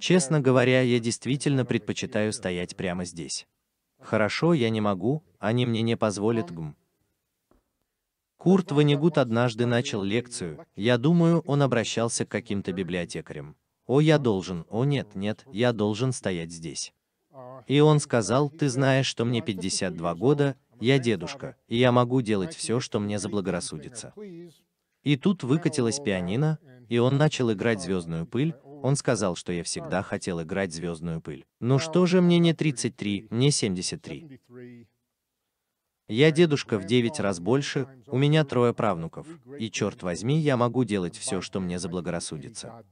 Честно говоря, я действительно предпочитаю стоять прямо здесь. Хорошо, я не могу, они мне не позволят гм. Курт Ванигут однажды начал лекцию, я думаю, он обращался к каким-то библиотекарям. «О, я должен, о нет, нет, я должен стоять здесь». И он сказал, «Ты знаешь, что мне 52 года, я дедушка, и я могу делать все, что мне заблагорассудится». И тут выкатилась пианино, и он начал играть звездную пыль, он сказал, что я всегда хотел играть звездную пыль. Ну что же мне не 33, не 73? Я дедушка в 9 раз больше, у меня трое правнуков, и черт возьми, я могу делать все, что мне заблагорассудится.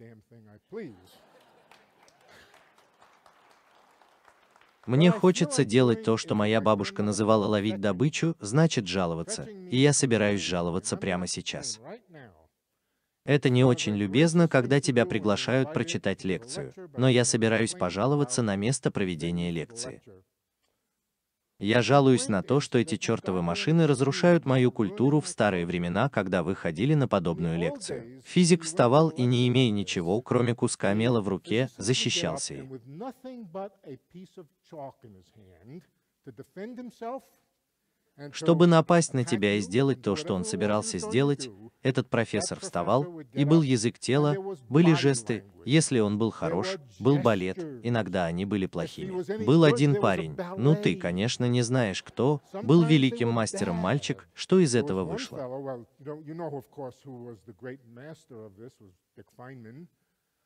Мне хочется делать то, что моя бабушка называла ловить добычу, значит жаловаться, и я собираюсь жаловаться прямо сейчас. Это не очень любезно, когда тебя приглашают прочитать лекцию, но я собираюсь пожаловаться на место проведения лекции. Я жалуюсь на то, что эти чертовы машины разрушают мою культуру в старые времена, когда вы ходили на подобную лекцию. Физик вставал и, не имея ничего, кроме куска мела в руке, защищался ей. Чтобы напасть на тебя и сделать то, что он собирался сделать, этот профессор вставал, и был язык тела, были жесты, если он был хорош, был балет, иногда они были плохими. Был один парень, ну ты, конечно, не знаешь кто, был великим мастером мальчик, что из этого вышло.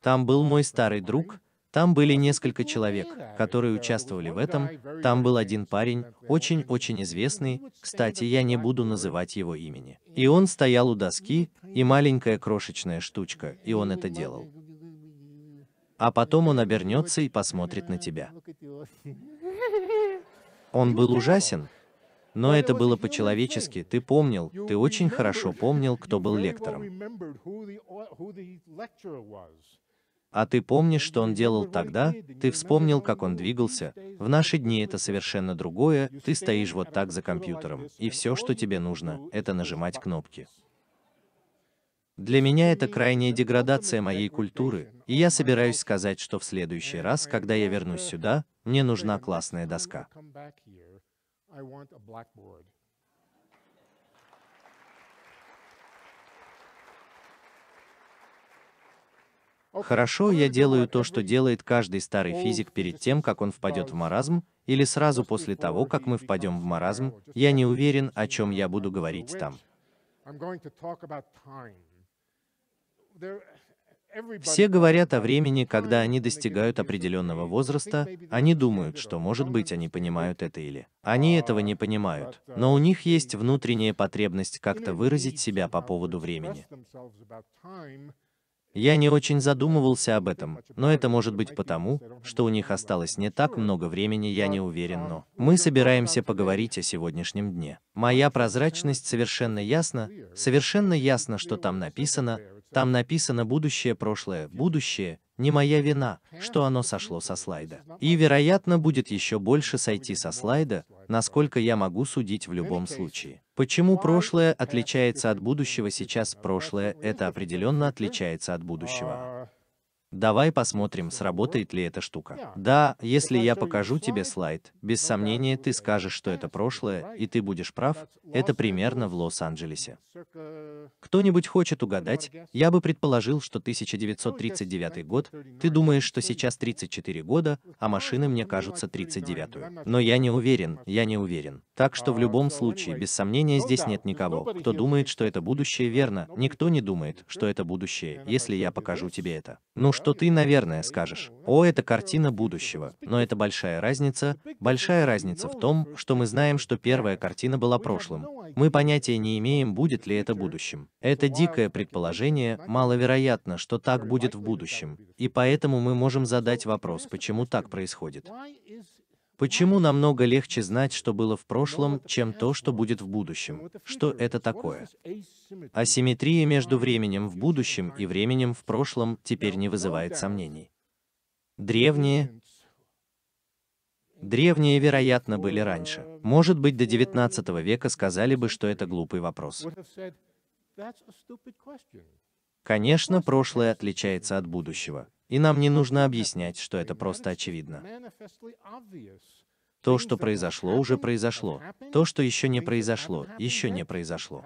Там был мой старый друг, там были несколько человек, которые участвовали в этом. Там был один парень, очень-очень известный, кстати, я не буду называть его имени. И он стоял у доски, и маленькая крошечная штучка, и он это делал. А потом он обернется и посмотрит на тебя. Он был ужасен, но это было по-человечески, ты помнил, ты очень хорошо помнил, кто был лектором. А ты помнишь, что он делал тогда? Ты вспомнил, как он двигался? В наши дни это совершенно другое, ты стоишь вот так за компьютером, и все, что тебе нужно, это нажимать кнопки. Для меня это крайняя деградация моей культуры, и я собираюсь сказать, что в следующий раз, когда я вернусь сюда, мне нужна классная доска. Хорошо, я делаю то, что делает каждый старый физик перед тем, как он впадет в маразм, или сразу после того, как мы впадем в маразм, я не уверен, о чем я буду говорить там. Все говорят о времени, когда они достигают определенного возраста, они думают, что, может быть, они понимают это или... Они этого не понимают, но uh, у них есть внутренняя потребность как-то выразить себя по поводу времени. Я не очень задумывался об этом, но это может быть потому, что у них осталось не так много времени, я не уверен, но мы собираемся поговорить о сегодняшнем дне. Моя прозрачность совершенно ясна, совершенно ясно, что там написано, там написано будущее, прошлое, будущее, не моя вина, что оно сошло со слайда. И, вероятно, будет еще больше сойти со слайда, насколько я могу судить в любом случае. Почему прошлое отличается от будущего сейчас? Прошлое это определенно отличается от будущего. Давай посмотрим, сработает ли эта штука. Да, если я покажу тебе слайд, без ну сомнения ты скажешь, что это прошлое, и ты будешь прав, это примерно в Лос-Анджелесе. Кто-нибудь хочет угадать? Я бы предположил, что 1939 год, ты думаешь, что сейчас 34 года, а машины мне кажутся 39 Но я не уверен, я не уверен. Так что в а, любом случае, без сомнения, ну здесь нет ну, никого, кто думает, что это будущее верно, никто не думает, что это будущее, если я покажу тебе это. Ну что ты, наверное, скажешь, о, это картина будущего, но это большая разница, большая разница в том, что мы знаем, что первая картина была прошлым. Мы понятия не имеем, будет ли это будущим. Это дикое предположение, маловероятно, что так будет в будущем, и поэтому мы можем задать вопрос, почему так происходит. Почему намного легче знать, что было в прошлом, чем то, что будет в будущем? Что это такое? Асимметрия между временем в будущем и временем в прошлом теперь не вызывает сомнений. Древние, Древние, вероятно, были раньше. Может быть, до 19 века сказали бы, что это глупый вопрос. Конечно, прошлое отличается от будущего. И нам не нужно объяснять, что это просто очевидно. То, что произошло, уже произошло. То, что еще не произошло, еще не произошло.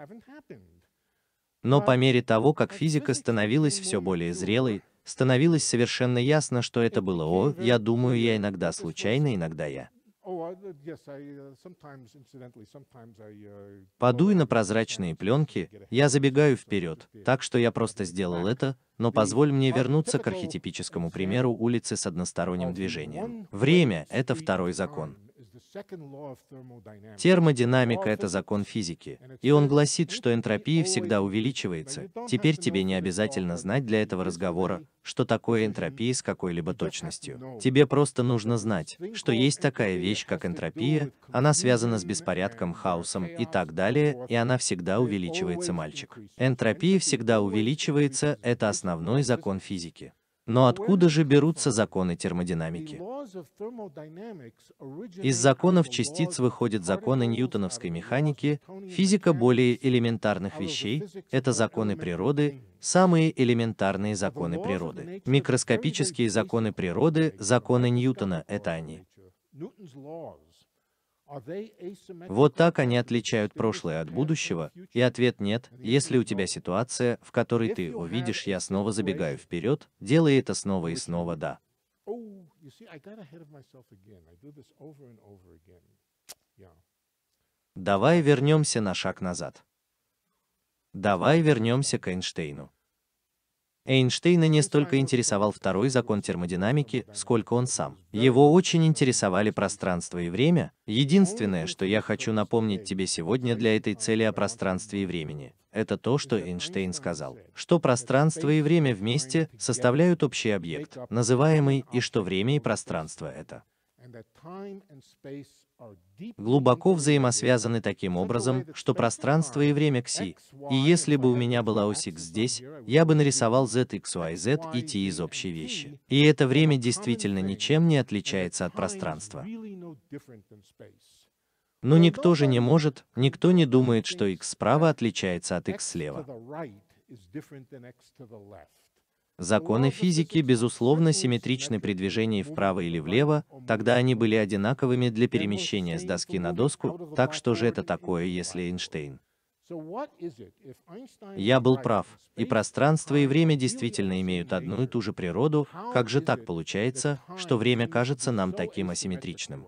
Но по мере того, как физика становилась все более зрелой, становилось совершенно ясно, что это было «О, я думаю, я иногда случайно, иногда я». Подуй на прозрачные пленки, я забегаю вперед, так что я просто сделал это, но позволь мне вернуться к архетипическому примеру улицы с односторонним движением. Время — это второй закон. Термодинамика — это закон физики, и он гласит, что энтропия всегда увеличивается. Теперь тебе не обязательно знать для этого разговора, что такое энтропия с какой-либо точностью. Тебе просто нужно знать, что есть такая вещь, как энтропия, она связана с беспорядком, хаосом и так далее, и она всегда увеличивается, мальчик. Энтропия всегда увеличивается — это основной закон физики. Но откуда же берутся законы термодинамики? Из законов частиц выходят законы ньютоновской механики, физика более элементарных вещей, это законы природы, самые элементарные законы природы. Микроскопические законы природы, законы Ньютона, это они. Вот так они отличают прошлое от будущего, и ответ нет, если у тебя ситуация, в которой ты увидишь, я снова забегаю вперед, делай это снова и снова, да. Давай вернемся на шаг назад. Давай вернемся к Эйнштейну. Эйнштейна не столько интересовал второй закон термодинамики, сколько он сам. Его очень интересовали пространство и время. Единственное, что я хочу напомнить тебе сегодня для этой цели о пространстве и времени, это то, что Эйнштейн сказал, что пространство и время вместе составляют общий объект, называемый, и что время и пространство — это глубоко взаимосвязаны таким образом, что пространство и время кси. И если бы у меня была ось x здесь, я бы нарисовал z, x, y, z и t из общей вещи. И это время действительно ничем не отличается от пространства. Но никто же не может, никто не думает, что x справа отличается от x слева. Законы физики, безусловно, симметричны при движении вправо или влево, тогда они были одинаковыми для перемещения с доски на доску, так что же это такое, если Эйнштейн? Я был прав, и пространство и время действительно имеют одну и ту же природу, как же так получается, что время кажется нам таким асимметричным?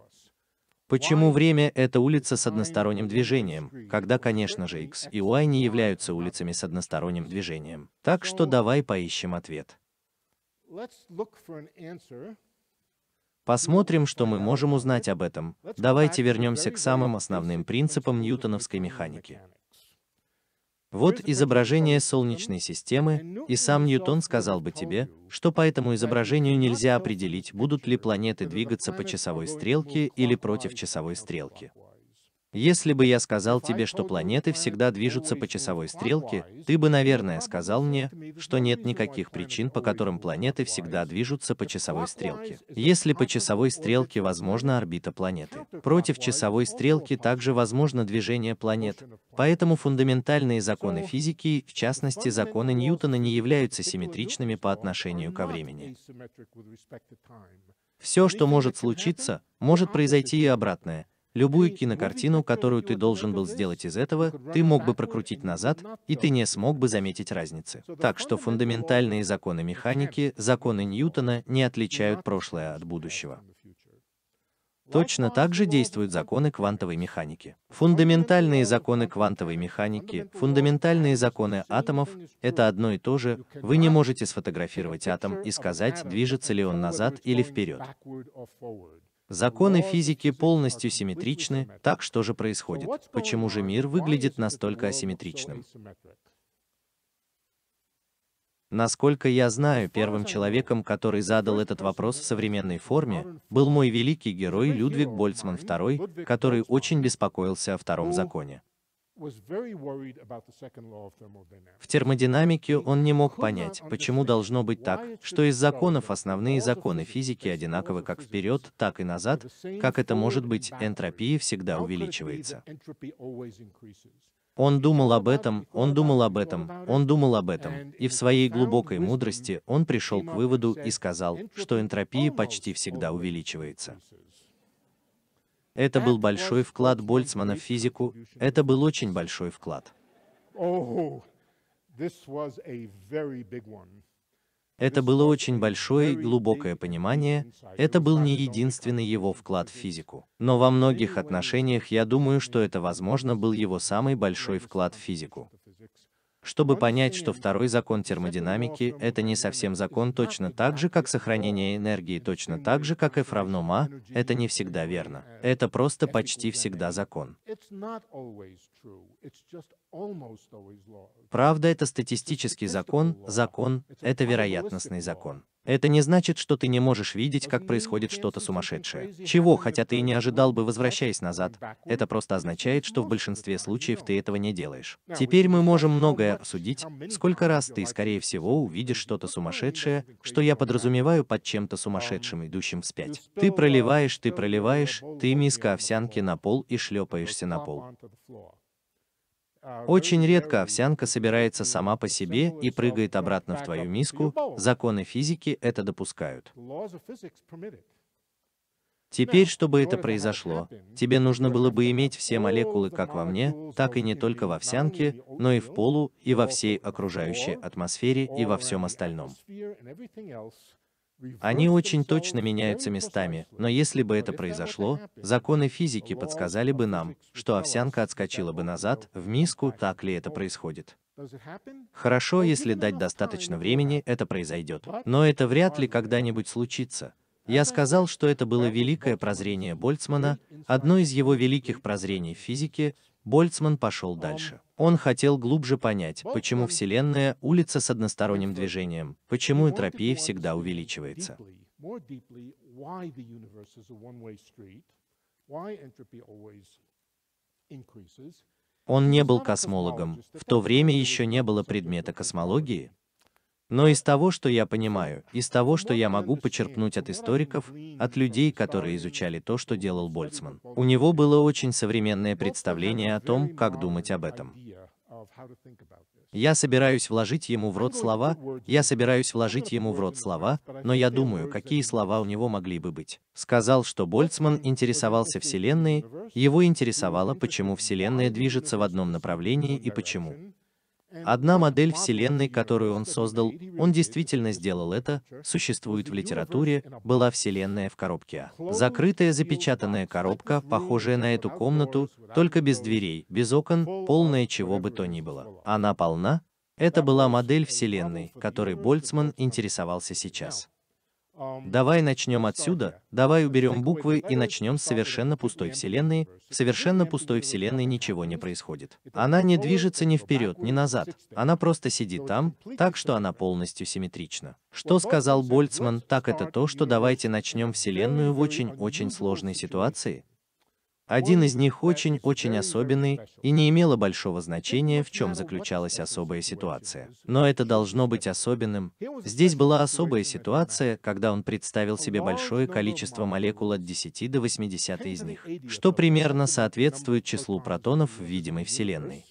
Почему время — это улица с односторонним движением, когда, конечно же, X и Y не являются улицами с односторонним движением? Так что давай поищем ответ. Посмотрим, что мы можем узнать об этом. Давайте вернемся к самым основным принципам ньютоновской механики. Вот изображение Солнечной системы, и сам Ньютон сказал бы тебе, что по этому изображению нельзя определить, будут ли планеты двигаться по часовой стрелке или против часовой стрелки. Если бы я сказал тебе, что планеты всегда движутся по часовой стрелке, ты бы, наверное, сказал мне, что нет никаких причин, по которым планеты всегда движутся по часовой стрелке. Если по часовой стрелке возможна орбита планеты, против часовой стрелки также возможно движение планет, поэтому фундаментальные законы физики, в частности законы Ньютона, не являются симметричными по отношению ко времени. Все, что может случиться, может произойти и обратное – Любую кинокартину, которую ты должен был сделать из этого, ты мог бы прокрутить назад, и ты не смог бы заметить разницы. Так что фундаментальные законы механики, законы Ньютона, не отличают прошлое от будущего. Точно так же действуют законы квантовой механики. Фундаментальные законы квантовой механики, фундаментальные законы атомов — это одно и то же, вы не можете сфотографировать атом и сказать, движется ли он назад или вперед. Законы физики полностью симметричны, так что же происходит? Почему же мир выглядит настолько асимметричным? Насколько я знаю, первым человеком, который задал этот вопрос в современной форме, был мой великий герой Людвиг Больцман II, который очень беспокоился о втором законе. В термодинамике он не мог понять, почему должно быть так, что из законов основные законы физики одинаковы как вперед, так и назад, как это может быть, энтропия всегда увеличивается. Он думал об этом, он думал об этом, он думал об этом, и в своей глубокой мудрости он пришел к выводу и сказал, что энтропия почти всегда увеличивается. Это был большой вклад Больцмана в физику, это был очень большой вклад. Это было очень большое и глубокое понимание, это был не единственный его вклад в физику. Но во многих отношениях я думаю, что это, возможно, был его самый большой вклад в физику чтобы понять, что второй закон термодинамики – это не совсем закон точно так же, как сохранение энергии точно так же, как F равно ма, это не всегда верно. Это просто почти всегда закон. Правда, это статистический закон, закон, это вероятностный закон. Это не значит, что ты не можешь видеть, как происходит что-то сумасшедшее. Чего, хотя ты и не ожидал бы, возвращаясь назад, это просто означает, что в большинстве случаев ты этого не делаешь. Теперь мы можем многое обсудить, сколько раз ты, скорее всего, увидишь что-то сумасшедшее, что я подразумеваю под чем-то сумасшедшим, идущим вспять. Ты проливаешь, ты проливаешь, ты миска овсянки на пол и шлепаешься на пол. Очень редко овсянка собирается сама по себе и прыгает обратно в твою миску, законы физики это допускают. Теперь, чтобы это произошло, тебе нужно было бы иметь все молекулы как во мне, так и не только в овсянке, но и в полу, и во всей окружающей атмосфере, и во всем остальном. Они очень точно меняются местами, но если бы это произошло, законы физики подсказали бы нам, что овсянка отскочила бы назад, в миску, так ли это происходит. Хорошо, если дать достаточно времени, это произойдет. Но это вряд ли когда-нибудь случится. Я сказал, что это было великое прозрение Больцмана, одно из его великих прозрений в физике, Больцман пошел дальше. Он хотел глубже понять, почему Вселенная – улица с односторонним движением, почему энтропия всегда увеличивается. Он не был космологом, в то время еще не было предмета космологии, но из того, что я понимаю, из того, что я могу почерпнуть от историков, от людей, которые изучали то, что делал Больцман, у него было очень современное представление о том, как думать об этом. Я собираюсь вложить ему в рот слова, я собираюсь вложить ему в рот слова, но я думаю, какие слова у него могли бы быть. Сказал, что Больцман интересовался Вселенной, его интересовало, почему Вселенная движется в одном направлении и почему. Одна модель Вселенной, которую он создал, он действительно сделал это, существует в литературе, была Вселенная в коробке а. Закрытая запечатанная коробка, похожая на эту комнату, только без дверей, без окон, полная чего бы то ни было. Она полна, это была модель Вселенной, которой Больцман интересовался сейчас. Давай начнем отсюда, давай уберем буквы и начнем с совершенно пустой вселенной. В совершенно пустой вселенной ничего не происходит. Она не движется ни вперед, ни назад. Она просто сидит там, так что она полностью симметрична. Что сказал Больцман, так это то, что давайте начнем вселенную в очень-очень сложной ситуации, один из них очень-очень особенный и не имело большого значения, в чем заключалась особая ситуация. Но это должно быть особенным. Здесь была особая ситуация, когда он представил себе большое количество молекул от 10 до 80 из них, что примерно соответствует числу протонов в видимой Вселенной.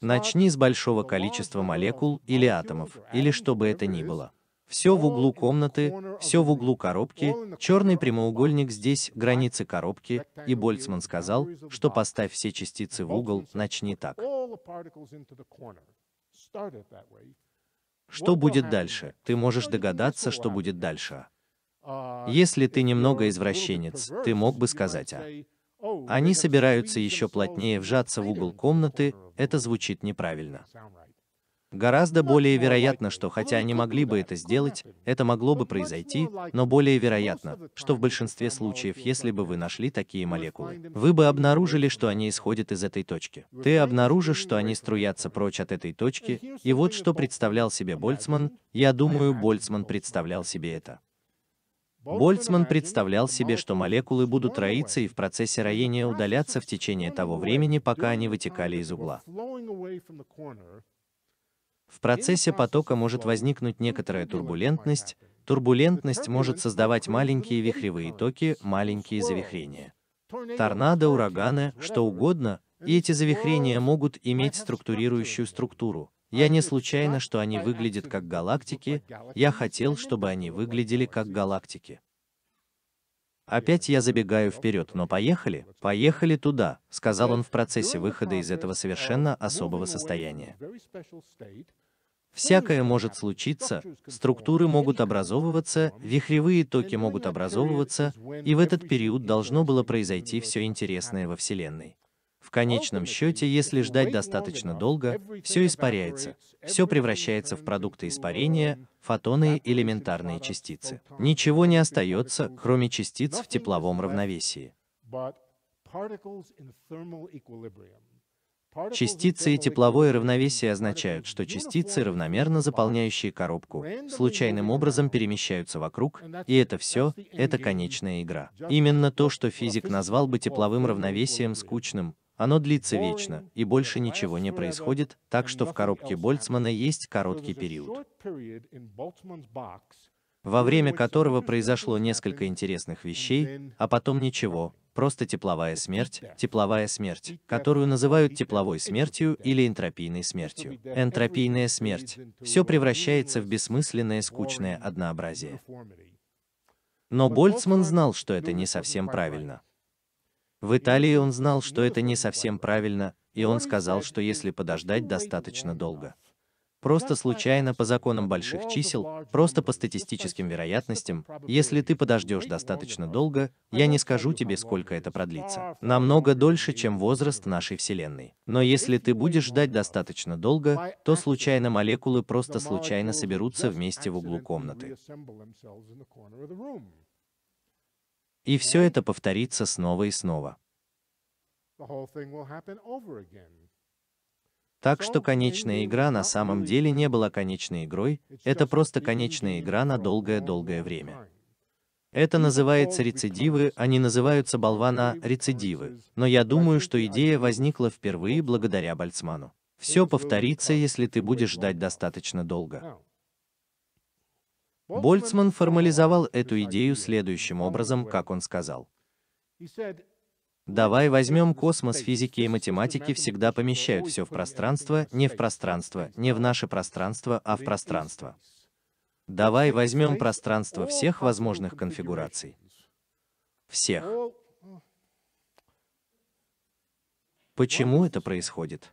Начни с большого количества молекул или атомов, или что бы это ни было. Все в углу комнаты, все в углу коробки, черный прямоугольник здесь, границы коробки, и Больцман сказал, что поставь все частицы в угол, начни так. Что будет дальше? Ты можешь догадаться, что будет дальше. Если ты немного извращенец, ты мог бы сказать «а». Они собираются еще плотнее вжаться в угол комнаты, это звучит неправильно. Гораздо более вероятно, что хотя они могли бы это сделать, это могло бы произойти, но более вероятно, что в большинстве случаев, если бы вы нашли такие молекулы, вы бы обнаружили, что они исходят из этой точки. Ты обнаружишь, что они струятся прочь от этой точки, и вот что представлял себе Больцман, я думаю, Больцман представлял себе это. Больцман представлял себе, что молекулы будут роиться и в процессе роения удаляться в течение того времени, пока они вытекали из угла. В процессе потока может возникнуть некоторая турбулентность, турбулентность может создавать маленькие вихревые токи, маленькие завихрения. Торнадо, ураганы, что угодно, и эти завихрения могут иметь структурирующую структуру. Я не случайно, что они выглядят как галактики, я хотел, чтобы они выглядели как галактики. Опять я забегаю вперед, но поехали, поехали туда, сказал он в процессе выхода из этого совершенно особого состояния. Всякое может случиться, структуры могут образовываться, вихревые токи могут образовываться, и в этот период должно было произойти все интересное во Вселенной. В конечном счете, если ждать достаточно долго, все испаряется, все превращается в продукты испарения, фотоны и элементарные частицы. Ничего не остается, кроме частиц в тепловом равновесии. Частицы и тепловое равновесие означают, что частицы, равномерно заполняющие коробку, случайным образом перемещаются вокруг, и это все, это конечная игра. Именно то, что физик назвал бы тепловым равновесием скучным, оно длится вечно, и больше ничего не происходит, так что в коробке Больцмана есть короткий период, во время которого произошло несколько интересных вещей, а потом ничего, просто тепловая смерть, тепловая смерть, которую называют тепловой смертью или энтропийной смертью. Энтропийная смерть. Все превращается в бессмысленное скучное однообразие. Но Больцман знал, что это не совсем правильно. В Италии он знал, что это не совсем правильно, и он сказал, что если подождать достаточно долго, Просто случайно по законам больших чисел, просто по статистическим вероятностям, если ты подождешь достаточно долго, я не скажу тебе, сколько это продлится. Намного дольше, чем возраст нашей Вселенной. Но если ты будешь ждать достаточно долго, то случайно молекулы просто случайно соберутся вместе в углу комнаты. И все это повторится снова и снова. Так что конечная игра на самом деле не была конечной игрой, это просто конечная игра на долгое-долгое время. Это называется рецидивы, они называются болвана рецидивы, но я думаю, что идея возникла впервые благодаря Больцману. Все повторится, если ты будешь ждать достаточно долго. Больцман формализовал эту идею следующим образом, как он сказал. Давай возьмем космос, физики и математики всегда помещают все в пространство, не в пространство, не в наше пространство, а в пространство. Давай возьмем пространство всех возможных конфигураций. Всех. Почему это происходит?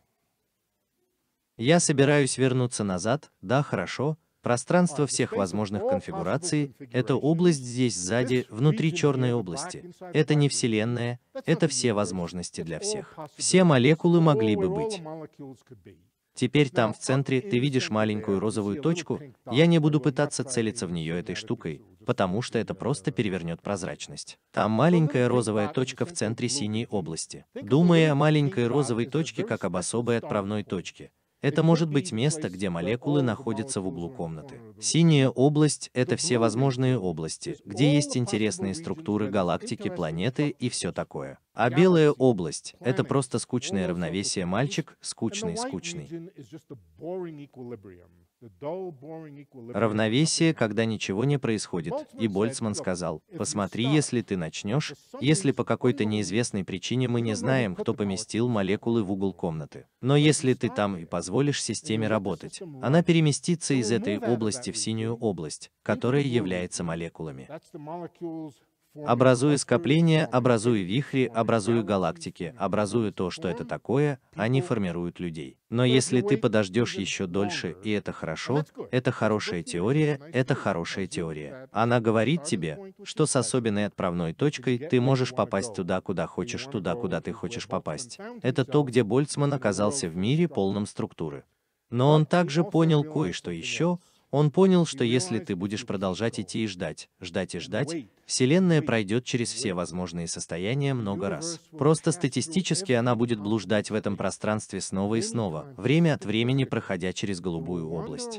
Я собираюсь вернуться назад, да хорошо, Пространство всех возможных конфигураций — это область здесь сзади, внутри черной области. Это не Вселенная, это все возможности для всех. Все молекулы могли бы быть. Теперь там в центре ты видишь маленькую розовую точку, я не буду пытаться целиться в нее этой штукой, потому что это просто перевернет прозрачность. Там маленькая розовая точка в центре синей области. Думая о маленькой розовой точке как об особой отправной точке, это может быть место, где молекулы находятся в углу комнаты. Синяя область — это все возможные области, где есть интересные структуры галактики, планеты и все такое. А белая область — это просто скучное равновесие мальчик, скучный-скучный. Равновесие, когда ничего не происходит. И Больцман сказал, посмотри, если ты начнешь, если по какой-то неизвестной причине мы не знаем, кто поместил молекулы в угол комнаты. Но если ты там и позволишь системе работать, она переместится из этой области в синюю область, которая является молекулами. Образую скопления, образую вихри, образую галактики, образую то, что это такое, они формируют людей. Но если ты подождешь еще дольше, и это хорошо, это хорошая теория, это хорошая теория. Она говорит тебе, что с особенной отправной точкой ты можешь попасть туда, куда хочешь, туда, куда ты хочешь попасть. Это то, где Больцман оказался в мире полном структуры. Но он также понял кое-что еще, он понял, что если ты будешь продолжать идти и ждать, ждать и ждать, Вселенная пройдет через все возможные состояния много раз. Просто статистически она будет блуждать в этом пространстве снова и снова, время от времени проходя через голубую область.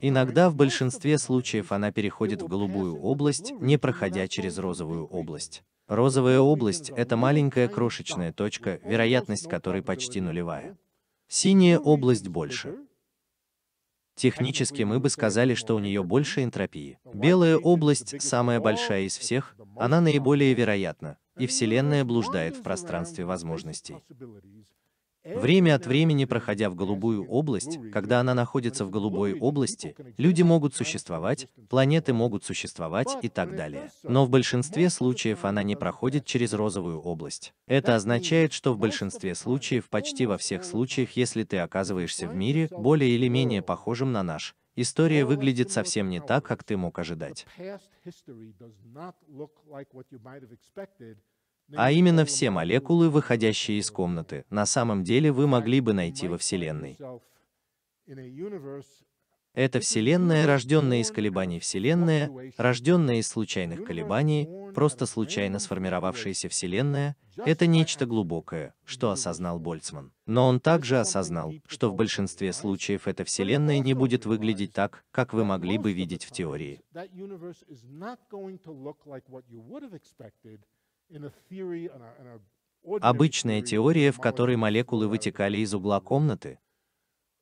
Иногда в большинстве случаев она переходит в голубую область, не проходя через розовую область. Розовая область – это маленькая крошечная точка, вероятность которой почти нулевая. Синяя область больше. Технически мы бы сказали, что у нее больше энтропии. Белая область – самая большая из всех, она наиболее вероятна, и Вселенная блуждает в пространстве возможностей. Время от времени, проходя в голубую область, когда она находится в голубой области, люди могут существовать, планеты могут существовать и так далее. Но в большинстве случаев она не проходит через розовую область. Это означает, что в большинстве случаев, почти во всех случаях, если ты оказываешься в мире, более или менее похожим на наш, история выглядит совсем не так, как ты мог ожидать а именно все молекулы, выходящие из комнаты, на самом деле вы могли бы найти во Вселенной. Это Вселенная, рожденная из колебаний Вселенная, рожденная из случайных колебаний, просто случайно сформировавшаяся Вселенная, это нечто глубокое, что осознал Больцман. Но он также осознал, что в большинстве случаев эта Вселенная не будет выглядеть так, как вы могли бы видеть в теории. Обычная теория, в которой молекулы вытекали из угла комнаты,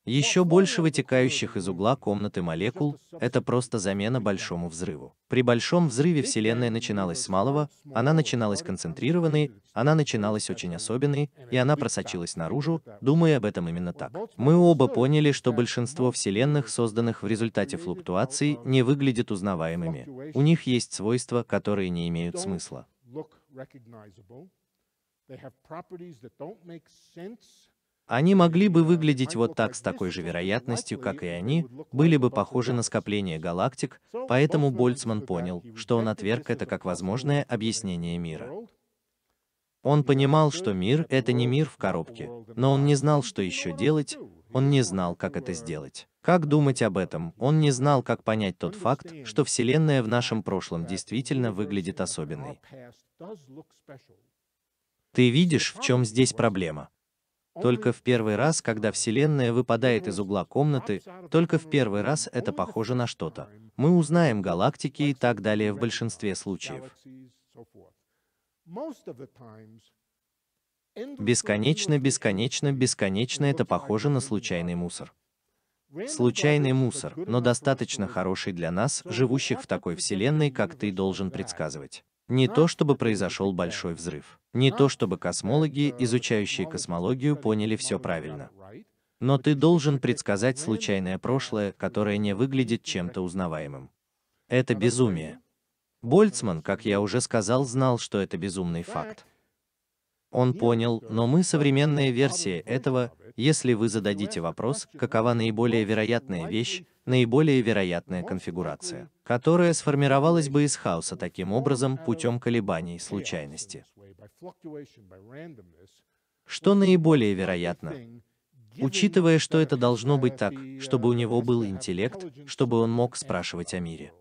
еще больше вытекающих из угла комнаты молекул – это просто замена большому взрыву. При большом взрыве Вселенная начиналась с малого, она начиналась концентрированной, она начиналась очень особенной, и она просочилась наружу, думая об этом именно так. Мы оба поняли, что большинство Вселенных, созданных в результате флуктуаций, не выглядят узнаваемыми. У них есть свойства, которые не имеют смысла. Они могли бы выглядеть вот так с такой же вероятностью, как и они, были бы похожи на скопление галактик, поэтому Больцман понял, что он отверг это как возможное объяснение мира. Он понимал, что мир — это не мир в коробке, но он не знал, что еще делать, он не знал, как это сделать. Как думать об этом? Он не знал, как понять тот факт, что Вселенная в нашем прошлом действительно выглядит особенной. Ты видишь, в чем здесь проблема? Только в первый раз, когда Вселенная выпадает из угла комнаты, только в первый раз это похоже на что-то. Мы узнаем галактики и так далее в большинстве случаев. Бесконечно, бесконечно, бесконечно это похоже на случайный мусор. Случайный мусор, но достаточно хороший для нас, живущих в такой вселенной, как ты должен предсказывать. Не то чтобы произошел большой взрыв. Не то чтобы космологи, изучающие космологию, поняли все правильно. Но ты должен предсказать случайное прошлое, которое не выглядит чем-то узнаваемым. Это безумие. Больцман, как я уже сказал, знал, что это безумный факт. Он понял, э, но мы современная версия этого, если вы зададите вопрос, какова наиболее вероятная вещь, наиболее вероятная конфигурация, которая сформировалась бы из хаоса таким образом путем колебаний случайности. Что наиболее вероятно? Учитывая, что это должно быть так, чтобы у uh, него был интеллект, чтобы он мог спрашивать о мире.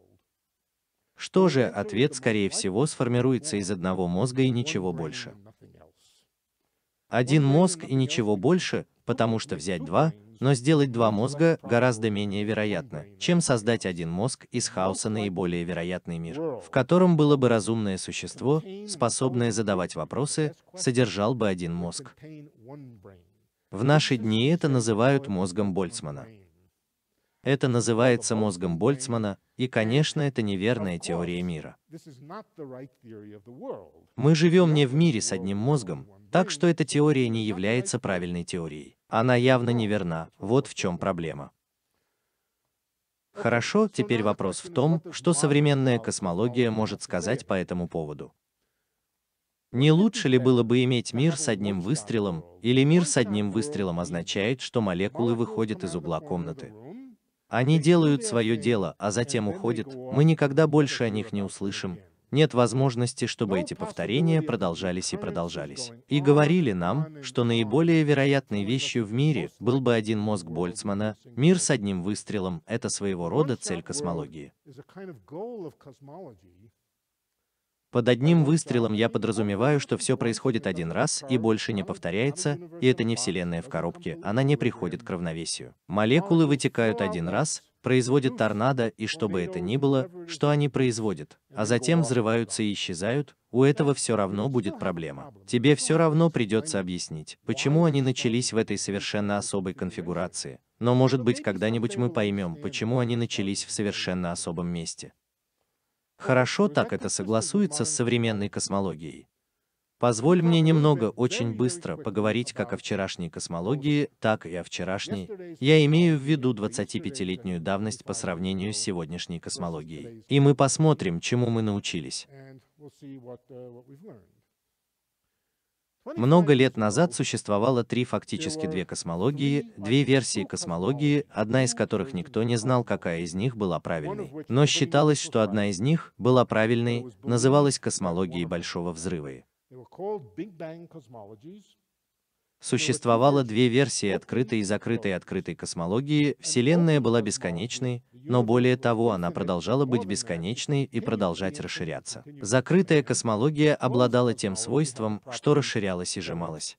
Что же, ответ, скорее всего, сформируется из одного мозга и ничего больше один мозг и ничего больше, потому что взять два, но сделать два мозга гораздо менее вероятно, чем создать один мозг из хаоса наиболее вероятный мир, в котором было бы разумное существо, способное задавать вопросы, содержал бы один мозг. В наши дни это называют мозгом Больцмана. Это называется мозгом Больцмана, и, конечно, это неверная теория мира. Мы живем не в мире с одним мозгом, так что эта теория не является правильной теорией. Она явно неверна, вот в чем проблема. Хорошо, теперь вопрос в том, что современная космология может сказать по этому поводу. Не лучше ли было бы иметь мир с одним выстрелом, или мир с одним выстрелом означает, что молекулы выходят из угла комнаты? Они делают свое дело, а затем уходят, мы никогда больше о них не услышим, нет возможности, чтобы ну, эти повторения ну, продолжались и продолжались. И говорили нам, что наиболее вероятной вещью в мире был бы один мозг Больцмана, мир с одним выстрелом — это своего рода цель космологии. Под одним выстрелом я подразумеваю, что все происходит один раз и больше не повторяется, и это не Вселенная в коробке, она не приходит к равновесию. Молекулы вытекают один раз, производят торнадо и что бы это ни было, что они производят, а затем взрываются и исчезают, у этого все равно будет проблема. Тебе все равно придется объяснить, почему они начались в этой совершенно особой конфигурации, но может быть когда-нибудь мы поймем, почему они начались в совершенно особом месте. Хорошо так это согласуется с современной космологией. Позволь мне немного, очень быстро, поговорить как о вчерашней космологии, так и о вчерашней. Я имею в виду 25-летнюю давность по сравнению с сегодняшней космологией. И мы посмотрим, чему мы научились. Uh, Много лет назад существовало три фактически две космологии, две версии космологии, одна из которых никто не знал, какая из них была правильной. Но считалось, что одна из них была правильной, называлась космологией Большого Взрыва. Существовало две версии открытой и закрытой открытой космологии. Вселенная была бесконечной, но более того, она продолжала быть бесконечной и продолжать расширяться. Закрытая космология обладала тем свойством, что расширялась и сжималась.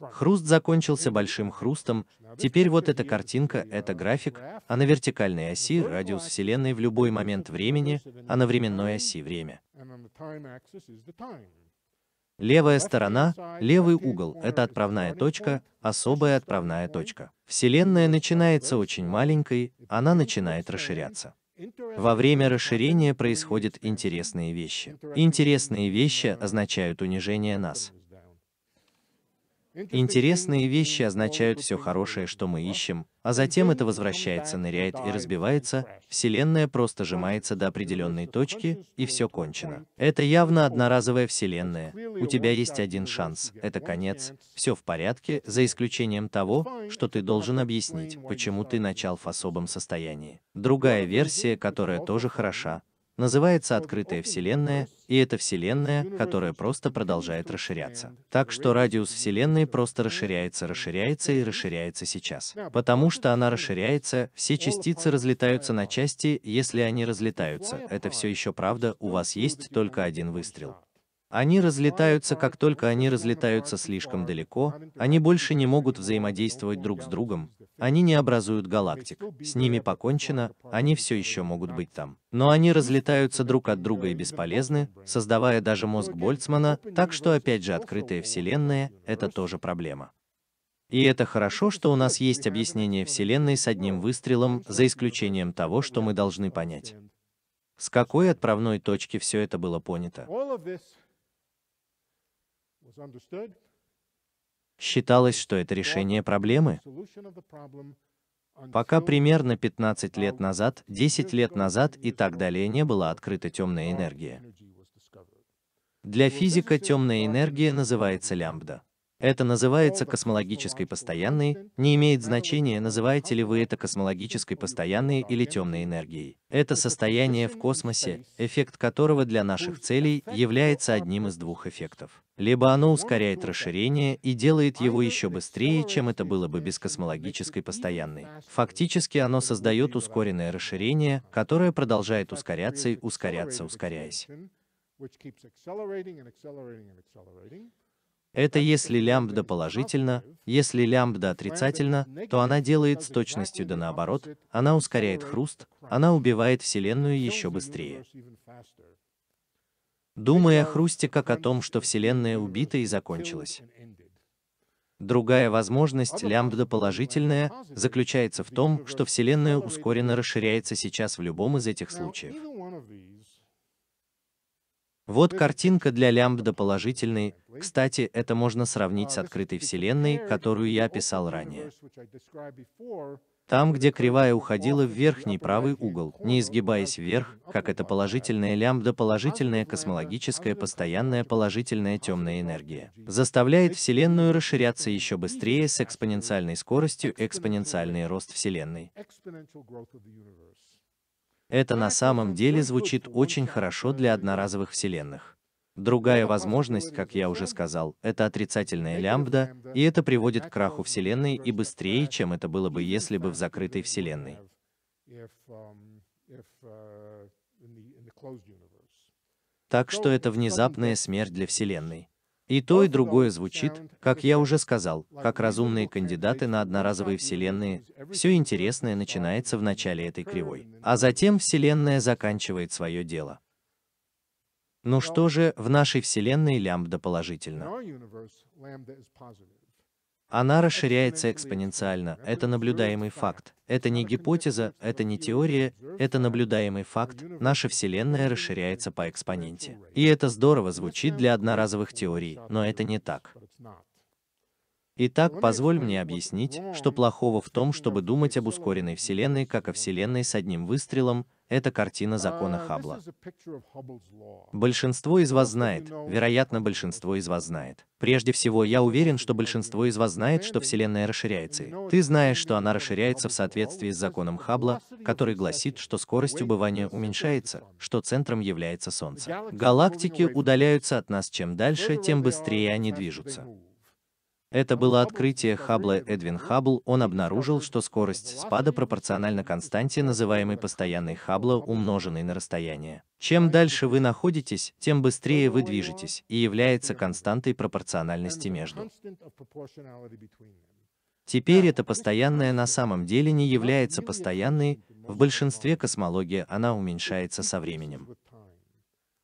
Хруст закончился большим хрустом, теперь вот эта картинка — это график, а на вертикальной оси — радиус Вселенной в любой момент времени, а на временной оси — время. Левая сторона, левый угол — это отправная точка, особая отправная точка. Вселенная начинается очень маленькой, она начинает расширяться. Во время расширения происходят интересные вещи. Интересные вещи означают унижение нас. Интересные вещи означают все хорошее, что мы ищем, а затем это возвращается, ныряет и разбивается, Вселенная просто сжимается до определенной точки, и все кончено. Это явно одноразовая Вселенная, у тебя есть один шанс, это конец, все в порядке, за исключением того, что ты должен объяснить, почему ты начал в особом состоянии. Другая версия, которая тоже хороша, называется «Открытая Вселенная», и это Вселенная, которая просто продолжает расширяться. Так что радиус Вселенной просто расширяется, расширяется и расширяется сейчас. Потому что она расширяется, все частицы разлетаются на части, если они разлетаются, это все еще правда, у вас есть только один выстрел. Они разлетаются, как только они разлетаются слишком далеко, они больше не могут взаимодействовать друг с другом, они не образуют галактик, с ними покончено, они все еще могут быть там. Но они разлетаются друг от друга и бесполезны, создавая даже мозг Больцмана, так что опять же открытая Вселенная — это тоже проблема. И это хорошо, что у нас есть объяснение Вселенной с одним выстрелом, за исключением того, что мы должны понять. С какой отправной точки все это было понято? Считалось, что это решение проблемы. Пока примерно 15 лет назад, 10 лет назад и так далее не была открыта темная энергия. Для физика темная энергия называется лямбда. Это называется космологической постоянной, не имеет значения, называете ли вы это космологической постоянной или темной энергией. Это состояние в космосе, эффект которого для наших целей является одним из двух эффектов либо оно ускоряет расширение и делает его еще быстрее, чем это было бы без космологической постоянной. Фактически оно создает ускоренное расширение, которое продолжает ускоряться и ускоряться, ускоряясь. Это если лямбда положительно, если лямбда отрицательно, то она делает с точностью да наоборот, она ускоряет хруст, она убивает Вселенную еще быстрее думая Хрусти как о том, что Вселенная убита и закончилась. Другая возможность лямбда положительная заключается в том, что Вселенная ускоренно расширяется сейчас в любом из этих случаев. Вот картинка для лямбда положительной, кстати, это можно сравнить с открытой Вселенной, которую я описал ранее. Там, где кривая уходила в верхний правый угол, не изгибаясь вверх, как это положительная лямбда, положительная космологическая постоянная положительная темная энергия, заставляет Вселенную расширяться еще быстрее с экспоненциальной скоростью экспоненциальный рост Вселенной. Это на самом деле звучит очень хорошо для одноразовых Вселенных. Другая возможность, как я уже сказал, это отрицательная лямбда, и это приводит к краху Вселенной и быстрее, чем это было бы, если бы в закрытой Вселенной. Так что это внезапная смерть для Вселенной. И то, и другое звучит, как я уже сказал, как разумные кандидаты на одноразовые вселенные, все интересное начинается в начале этой кривой, а затем вселенная заканчивает свое дело. Ну что же, в нашей Вселенной лямбда положительно. Она расширяется экспоненциально, это наблюдаемый факт. Это не гипотеза, это не теория, это наблюдаемый факт, наша Вселенная расширяется по экспоненте. И это здорово звучит для одноразовых теорий, но это не так. Итак, ну, позволь мне объяснить, что плохого в том, чтобы думать об ускоренной Вселенной как о Вселенной с одним выстрелом, это картина а, закона Хаббла. Большинство из вас знает, вероятно, большинство из вас знает. Прежде всего, я уверен, что большинство из вас знает, что Вселенная расширяется. Ты знаешь, что она расширяется в соответствии с законом Хаббла, который гласит, что скорость убывания уменьшается, что центром является Солнце. Галактики удаляются от нас чем дальше, тем быстрее они движутся. Это было открытие Хаббла Эдвин Хаббл, он обнаружил, что скорость спада пропорциональна константе, называемой постоянной Хаббла, умноженной на расстояние. Чем дальше вы находитесь, тем быстрее вы движетесь, и является константой пропорциональности между. Теперь эта постоянная на самом деле не является постоянной, в большинстве космологии она уменьшается со временем.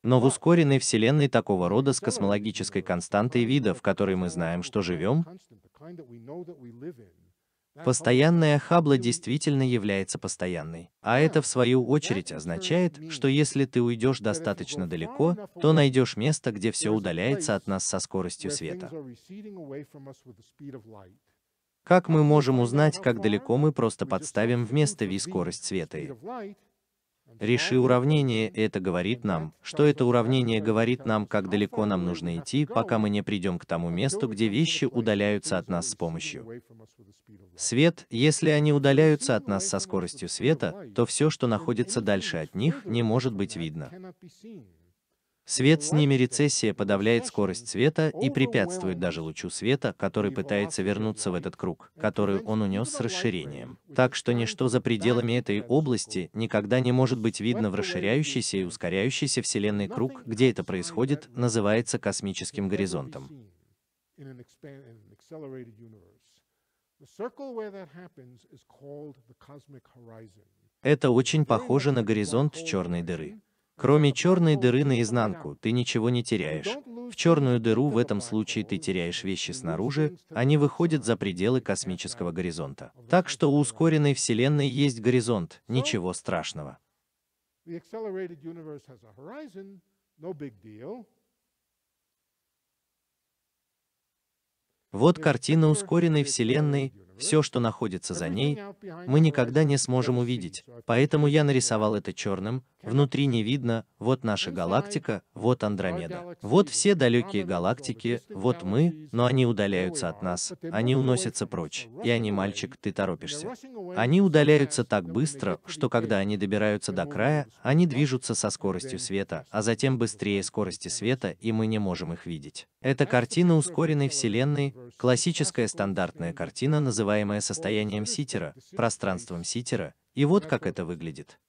Но в ускоренной Вселенной такого рода с космологической константой вида, в которой мы знаем, что живем, Постоянная Хаббла действительно является постоянной, а это в свою очередь означает, что если ты уйдешь достаточно далеко, то найдешь место, где все удаляется от нас со скоростью света. Как мы можем узнать, как далеко мы просто подставим вместо V скорость света и Реши уравнение, это говорит нам, что это уравнение говорит нам, как далеко нам нужно идти, пока мы не придем к тому месту, где вещи удаляются от нас с помощью свет, если они удаляются от нас со скоростью света, то все, что находится дальше от них, не может быть видно. Свет с ними рецессия подавляет скорость света и препятствует даже лучу света, который пытается вернуться в этот круг, который он унес с расширением. Так что ничто за пределами этой области никогда не может быть видно в расширяющейся и ускоряющейся Вселенной круг, где это происходит, называется космическим горизонтом. Это очень похоже на горизонт черной дыры. Кроме черной дыры наизнанку, ты ничего не теряешь. В черную дыру в этом случае ты теряешь вещи снаружи, они выходят за пределы космического горизонта. Так что у ускоренной Вселенной есть горизонт, ничего страшного. Вот картина ускоренной Вселенной, все, что находится за ней, мы никогда не сможем увидеть, поэтому я нарисовал это черным, внутри не видно, вот наша галактика, вот Андромеда. Вот все далекие галактики, вот мы, но они удаляются от нас, они уносятся прочь, и они, мальчик, ты торопишься. Они удаляются так быстро, что когда они добираются до края, они движутся со скоростью света, а затем быстрее скорости света, и мы не можем их видеть. Это картина ускоренной Вселенной, классическая стандартная картина называется называемое состоянием ситера, пространством ситера, и вот как это выглядит.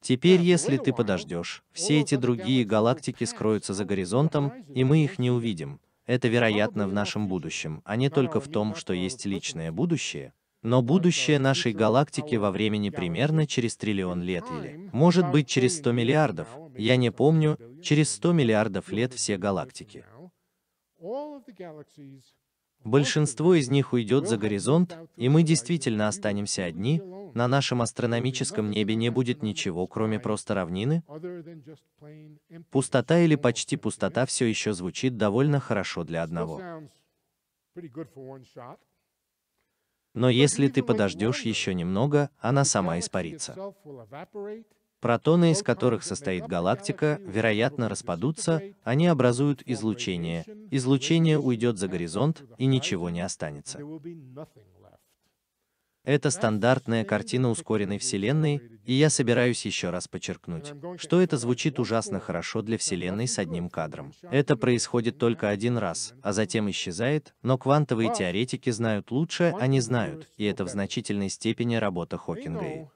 Теперь, если ты подождешь, все эти другие галактики скроются за горизонтом, и мы их не увидим. Это, вероятно, в нашем будущем, а не только в том, что есть личное будущее, но будущее нашей галактики во времени примерно через триллион лет или, может быть, через 100 миллиардов, я не помню, через 100 миллиардов лет все галактики. Большинство из них уйдет за горизонт, и мы действительно останемся одни, на нашем астрономическом небе не будет ничего, кроме просто равнины. Пустота или почти пустота все еще звучит довольно хорошо для одного. Но если ты подождешь еще немного, она сама испарится. Протоны, из которых состоит галактика, вероятно распадутся, они образуют излучение, излучение уйдет за горизонт, и ничего не останется. Это стандартная картина ускоренной Вселенной, и я собираюсь еще раз подчеркнуть, что это звучит ужасно хорошо для Вселенной с одним кадром. Это происходит только один раз, а затем исчезает, но квантовые теоретики знают лучше, они знают, и это в значительной степени работа Хокинга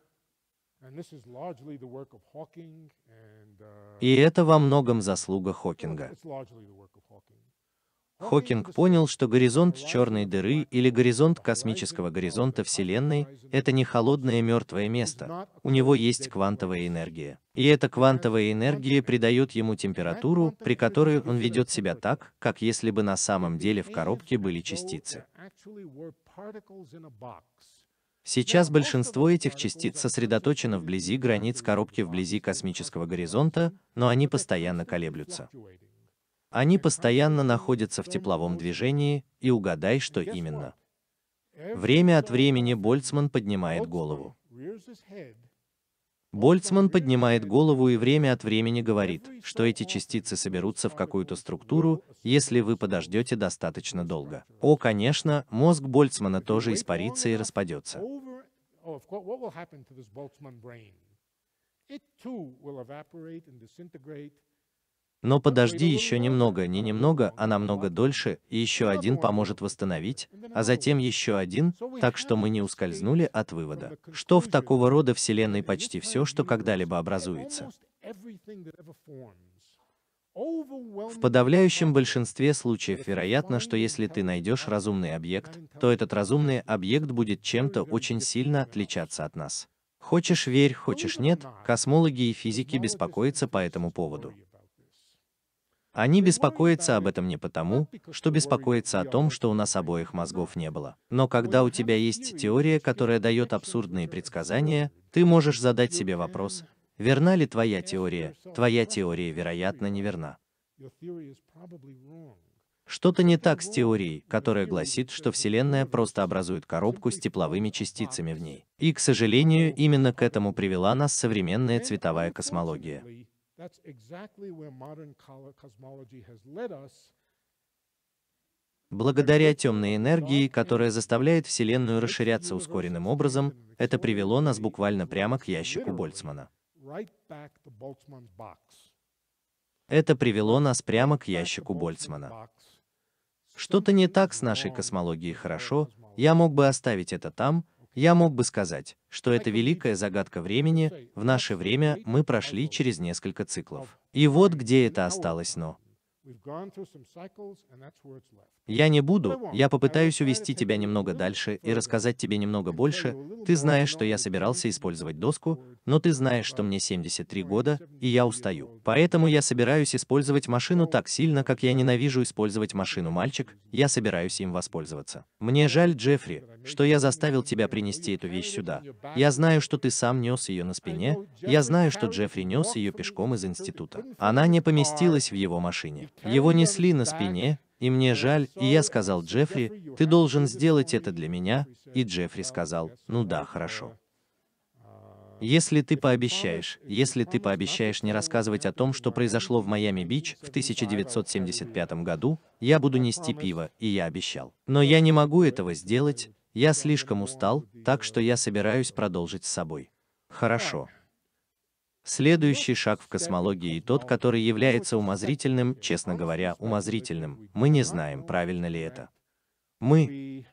и это во многом заслуга Хокинга. Хокинг понял, что горизонт черной дыры или горизонт космического горизонта Вселенной — это не холодное мертвое место, у него есть квантовая энергия. И эта квантовая энергия придает ему температуру, при которой он ведет себя так, как если бы на самом деле в коробке были частицы. Сейчас большинство этих частиц сосредоточено вблизи границ коробки вблизи космического горизонта, но они постоянно колеблются. Они постоянно находятся в тепловом движении, и угадай, что именно. Время от времени Больцман поднимает голову. Больцман поднимает голову и время от времени говорит, что эти частицы соберутся в какую-то структуру, если вы подождете достаточно долго. О, конечно, мозг Больцмана тоже испарится и распадется. Но подожди еще немного, не немного, а намного дольше, и еще один поможет восстановить, а затем еще один, так что мы не ускользнули от вывода, что в такого рода Вселенной почти все, что когда-либо образуется. В подавляющем большинстве случаев вероятно, что если ты найдешь разумный объект, то этот разумный объект будет чем-то очень сильно отличаться от нас. Хочешь верь, хочешь нет, космологи и физики беспокоятся по этому поводу. Они беспокоятся об этом не потому, что беспокоятся о том, что у нас обоих мозгов не было. Но когда у тебя есть теория, которая дает абсурдные предсказания, ты можешь задать себе вопрос, верна ли твоя теория, твоя теория, вероятно, неверна. Что-то не так с теорией, которая гласит, что Вселенная просто образует коробку с тепловыми частицами в ней. И, к сожалению, именно к этому привела нас современная цветовая космология. That's exactly where modern cosmology has led us. Благодаря темной энергии, которая заставляет Вселенную расширяться ускоренным образом, это привело нас буквально прямо к ящику Больцмана. Это привело нас прямо к ящику Больцмана. Что-то не так с нашей космологией хорошо, я мог бы оставить это там, я мог бы сказать, что это великая загадка времени, в наше время мы прошли через несколько циклов. И вот где это осталось «но». Я не буду, я попытаюсь увести тебя немного дальше и рассказать тебе немного больше. Ты знаешь, что я собирался использовать доску, но ты знаешь, что мне 73 года, и я устаю. Поэтому я собираюсь использовать машину так сильно, как я ненавижу использовать машину мальчик, я собираюсь им воспользоваться. Мне жаль, Джеффри, что я заставил тебя принести эту вещь сюда. Я знаю, что ты сам нес ее на спине. Я знаю, что Джеффри нес ее пешком из института. Она не поместилась в его машине. Его несли на спине, и мне жаль, и я сказал Джеффри, ты должен сделать это для меня, и Джеффри сказал, ну да, хорошо. Если ты пообещаешь, если ты пообещаешь не рассказывать о том, что произошло в Майами-Бич в 1975 году, я буду нести пиво, и я обещал. Но я не могу этого сделать, я слишком устал, так что я собираюсь продолжить с собой. Хорошо. Следующий шаг в космологии и тот, который является умозрительным, честно говоря, умозрительным, мы не знаем, правильно ли это. Мы...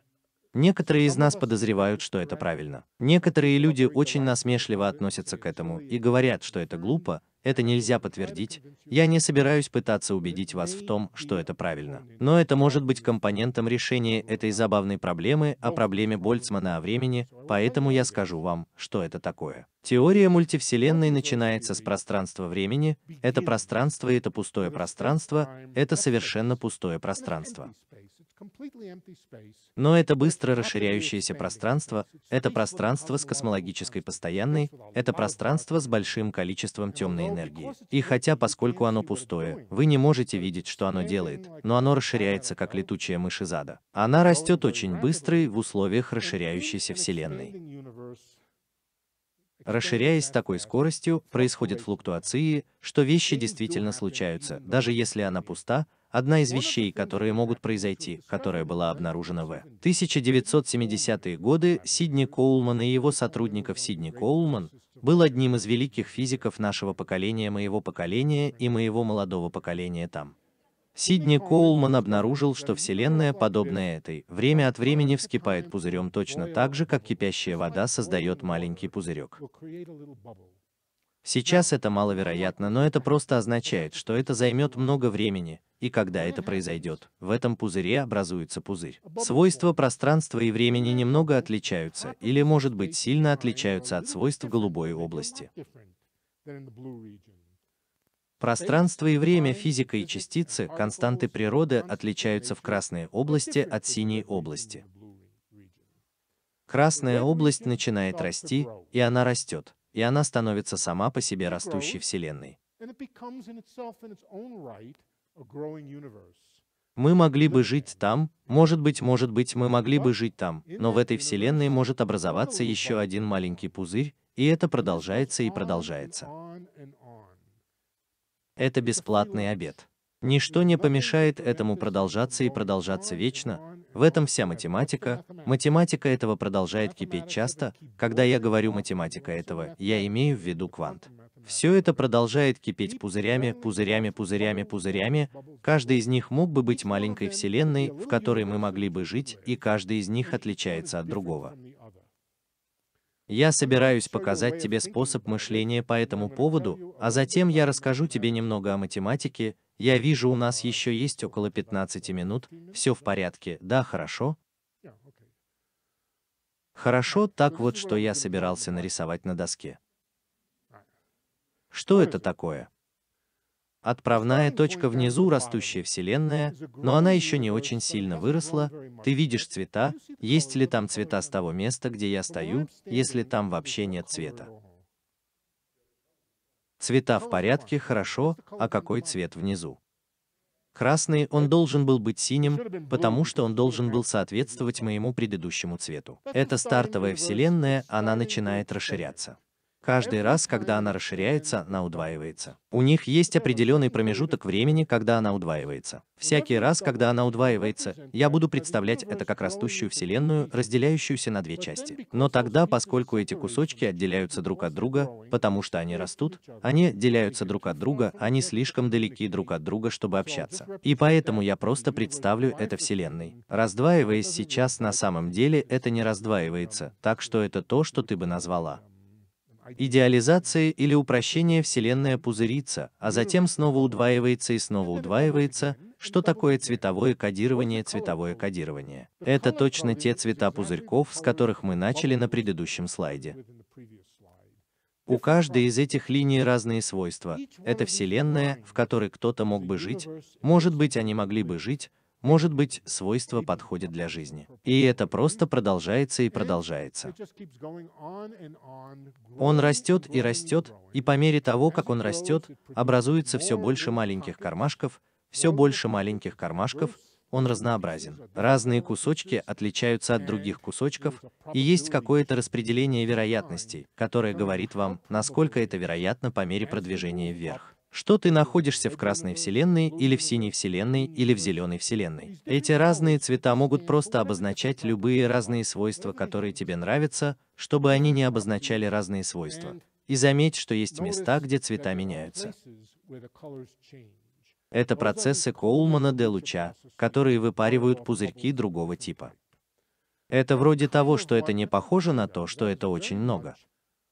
Некоторые из нас подозревают, что это правильно. Некоторые люди очень насмешливо относятся к этому и говорят, что это глупо, это нельзя подтвердить, я не собираюсь пытаться убедить вас в том, что это правильно. Но это может быть компонентом решения этой забавной проблемы о проблеме Больцмана о времени, поэтому я скажу вам, что это такое. Теория мультивселенной начинается с пространства времени, это пространство и это пустое пространство, это совершенно пустое пространство. Но это быстро расширяющееся пространство, это пространство с космологической постоянной, это пространство с большим количеством темной энергии. И хотя, поскольку оно пустое, вы не можете видеть, что оно делает, но оно расширяется, как летучая мышь из ада. Она растет очень быстро и в условиях расширяющейся Вселенной. Расширяясь такой скоростью, происходят флуктуации, что вещи действительно случаются, даже если она пуста, Одна из вещей, которые могут произойти, которая была обнаружена в 1970-е годы, Сидни Коулман и его сотрудников Сидни Коулман был одним из великих физиков нашего поколения, моего поколения и моего молодого поколения там. Сидни Коулман обнаружил, что Вселенная, подобная этой, время от времени вскипает пузырем точно так же, как кипящая вода создает маленький пузырек. Сейчас это маловероятно, но это просто означает, что это займет много времени, и когда это произойдет, в этом пузыре образуется пузырь. Свойства пространства и времени немного отличаются, или, может быть, сильно отличаются от свойств голубой области. Пространство и время, физика и частицы, константы природы отличаются в красной области от синей области. Красная область начинает расти, и она растет и она становится сама по себе растущей Вселенной. Мы могли бы жить там, может быть, может быть, мы могли бы жить там, но в этой Вселенной может образоваться еще один маленький пузырь, и это продолжается и продолжается. Это бесплатный обед. Ничто не помешает этому продолжаться и продолжаться вечно, в этом вся математика. Математика этого продолжает кипеть часто. Когда я говорю математика этого, я имею в виду квант. Все это продолжает кипеть пузырями, пузырями, пузырями, пузырями. Каждый из них мог бы быть маленькой вселенной, в которой мы могли бы жить, и каждый из них отличается от другого. Я собираюсь показать тебе способ мышления по этому поводу, а затем я расскажу тебе немного о математике, я вижу, у нас еще есть около 15 минут. Все в порядке, да, хорошо? Хорошо, так вот, что я собирался нарисовать на доске. Что это такое? Отправная точка внизу растущая вселенная, но она еще не очень сильно выросла, ты видишь цвета, есть ли там цвета с того места, где я стою, если там вообще нет цвета. Цвета в порядке, хорошо, а какой цвет внизу? Красный, он должен был быть синим, потому что он должен был соответствовать моему предыдущему цвету. Это стартовая вселенная, она начинает расширяться. Каждый раз, когда она расширяется, она удваивается. У них есть определенный промежуток времени, когда она удваивается. Всякий раз, когда она удваивается, я буду представлять это как растущую Вселенную, разделяющуюся на две части. Но тогда, поскольку эти кусочки отделяются друг от друга, потому что они растут, они отделяются друг от друга, они слишком далеки друг от друга, чтобы общаться. И поэтому я просто представлю это Вселенной. Раздваиваясь сейчас, на самом деле это не раздваивается, так что это то, что ты бы назвала Идеализация или упрощение Вселенная пузырится, а затем снова удваивается и снова удваивается. Что такое цветовое кодирование? Цветовое кодирование. Это точно те цвета пузырьков, с которых мы начали на предыдущем слайде. У каждой из этих линий разные свойства. Это Вселенная, в которой кто-то мог бы жить, может быть, они могли бы жить, может быть, свойство подходит для жизни. И это просто продолжается и продолжается. Он растет и растет, и по мере того, как он растет, образуется все больше маленьких кармашков, все больше маленьких кармашков, он разнообразен. Разные кусочки отличаются от других кусочков, и есть какое-то распределение вероятностей, которое говорит вам, насколько это вероятно по мере продвижения вверх что ты находишься в красной вселенной или в синей вселенной или в зеленой вселенной. Эти разные цвета могут просто обозначать любые разные свойства, которые тебе нравятся, чтобы они не обозначали разные свойства. И заметь, что есть места, где цвета меняются. Это процессы Коулмана де Луча, которые выпаривают пузырьки другого типа. Это вроде того, что это не похоже на то, что это очень много.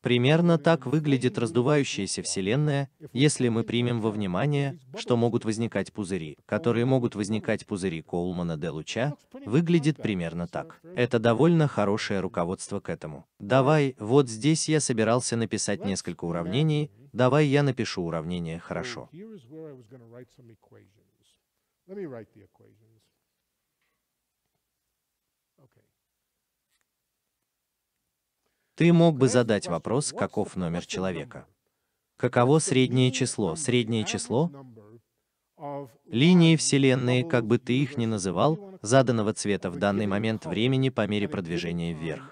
Примерно так выглядит раздувающаяся Вселенная, если мы примем во внимание, что могут возникать пузыри, которые могут возникать пузыри Коулмана де Луча, выглядит примерно так. Это довольно хорошее руководство к этому. Давай, вот здесь я собирался написать несколько уравнений, давай я напишу уравнение, хорошо. Ты мог бы задать вопрос, каков номер человека. Каково среднее число? Среднее число линии Вселенной, как бы ты их ни называл, заданного цвета в данный момент времени по мере продвижения вверх.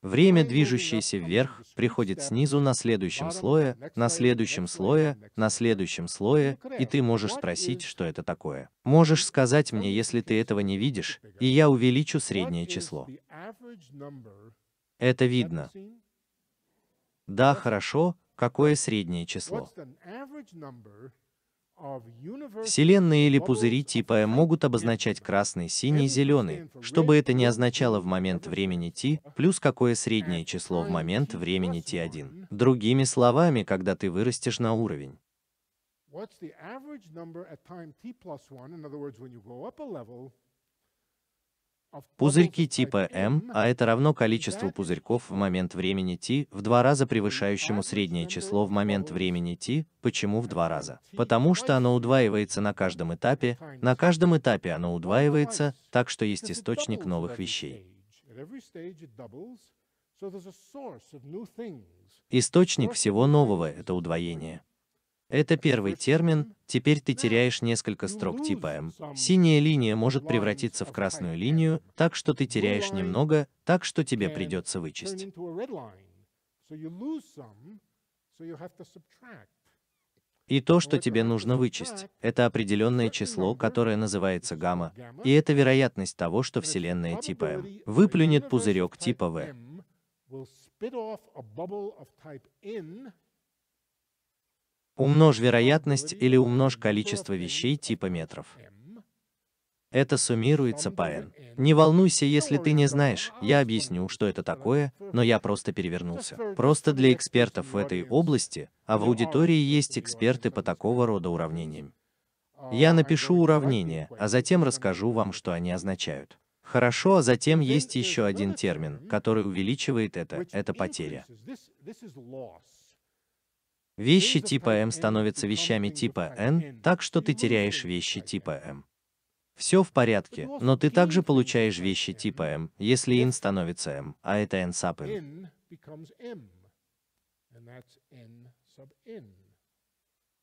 Время, движущееся вверх, приходит снизу на следующем слое, на следующем слое, на следующем слое, и ты можешь спросить, что это такое. Можешь сказать мне, если ты этого не видишь, и я увеличу среднее число. Это видно. Да, хорошо, какое среднее число? Вселенные или пузыри типа М могут обозначать красный, синий, зеленый, что бы это ни означало в момент времени t, плюс какое среднее число в момент времени t1. Другими словами, когда ты вырастешь на уровень. Пузырьки типа М, а это равно количеству пузырьков в момент времени t, в два раза превышающему среднее число в момент времени t, почему в два раза? Потому что оно удваивается на каждом этапе, на каждом этапе оно удваивается, так что есть источник новых вещей. Источник всего нового — это удвоение. Это первый термин, теперь ты теряешь несколько ну, строк ну, типа M. Синяя линия может превратиться в красную линию, так что ты теряешь немного, так что тебе придется вычесть. И то, что тебе нужно вычесть, это определенное число, которое называется гамма, и это вероятность того, что Вселенная типа M выплюнет пузырек типа В. Умножь вероятность или умножь количество вещей типа метров. Это суммируется по n. Не волнуйся, если ты не знаешь, я объясню, что это такое, но я просто перевернулся. Просто для экспертов в этой области, а в аудитории есть эксперты по такого рода уравнениям. Я напишу уравнения, а затем расскажу вам, что они означают. Хорошо, а затем есть еще один термин, который увеличивает это, это потеря. Вещи типа М становятся вещами типа N, так что ты теряешь вещи типа М. Все в порядке, но ты также получаешь вещи типа М, если N становится М, а это N sub N.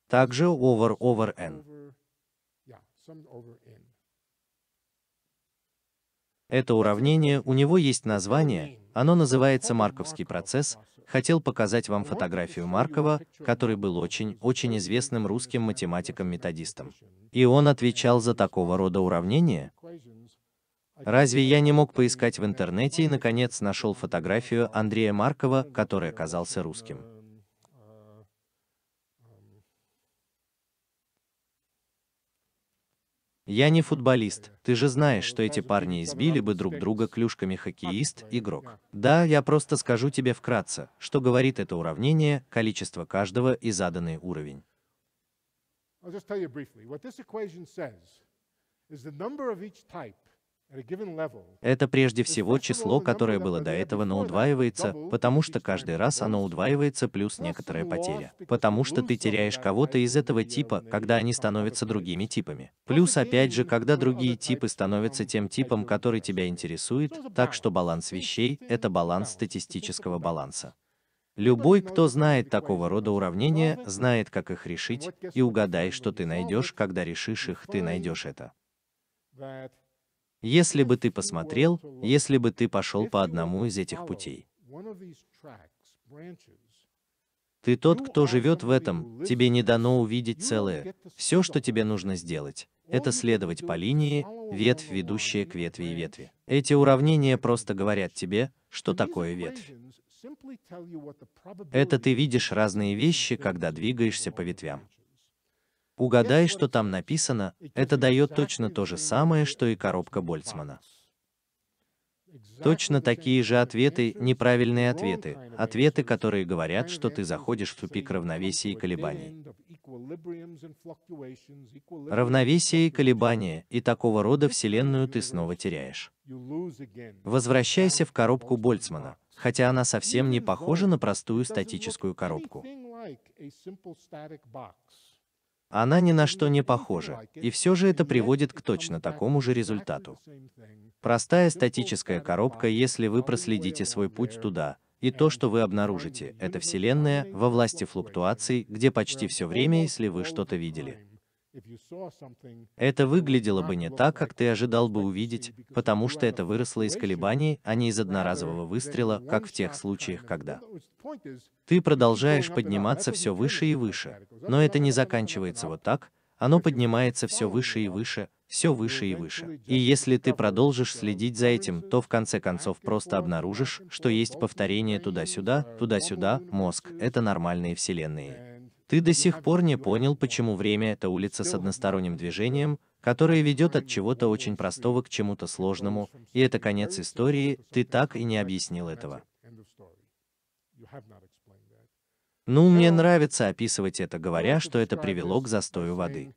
Также over over N. Это уравнение, у него есть название, оно называется марковский процесс, хотел показать вам фотографию Маркова, который был очень-очень известным русским математиком-методистом. И он отвечал за такого рода уравнения? А Разве я не мог поискать в интернете и, наконец, нашел фотографию Андрея Маркова, который оказался русским? Я не футболист, ты же знаешь, что эти парни избили бы друг друга клюшками хоккеист, игрок. Да, я просто скажу тебе вкратце, что говорит это уравнение, количество каждого и заданный уровень. Это прежде всего число, которое было до этого, но удваивается, потому что каждый раз оно удваивается плюс некоторая потеря. Потому что ты теряешь кого-то из этого типа, когда они становятся другими типами. Плюс опять же, когда другие типы становятся тем типом, который тебя интересует, так что баланс вещей – это баланс статистического баланса. Любой, кто знает такого рода уравнения, знает, как их решить, и угадай, что ты найдешь, когда решишь их, ты найдешь это. Если бы ты посмотрел, если бы ты пошел по одному из этих путей. Ты тот, кто живет в этом, тебе не дано увидеть целое. Все, что тебе нужно сделать, это следовать по линии, ветвь, ведущая к ветви и ветви. Эти уравнения просто говорят тебе, что такое ветвь. Это ты видишь разные вещи, когда двигаешься по ветвям. Угадай, что там написано, это дает точно то же самое, что и коробка Больцмана. Точно такие же ответы, неправильные ответы, ответы, которые говорят, что ты заходишь в тупик равновесия и колебаний. Равновесие и колебания, и такого рода Вселенную ты снова теряешь. Возвращайся в коробку Больцмана, хотя она совсем не похожа на простую статическую коробку. Она ни на что не похожа, и все же это приводит к точно такому же результату. Простая статическая коробка, если вы проследите свой путь туда, и то, что вы обнаружите, это Вселенная во власти флуктуаций, где почти все время, если вы что-то видели, это выглядело бы не так, как ты ожидал бы увидеть, потому что это выросло из колебаний, а не из одноразового выстрела, как в тех случаях, когда ты продолжаешь подниматься все выше и выше. Но это не заканчивается вот так, оно поднимается все выше и выше, все выше и выше. И если ты продолжишь следить за этим, то в конце концов просто обнаружишь, что есть повторение туда-сюда, uh, туда-сюда, мозг — это нормальные вселенные. Ты до сих пор не понял, почему время — это улица с односторонним движением, которая ведет от чего-то очень простого к чему-то сложному, и это конец истории, ты так и не объяснил этого. Ну, мне нравится описывать это, говоря, что это привело к застою воды.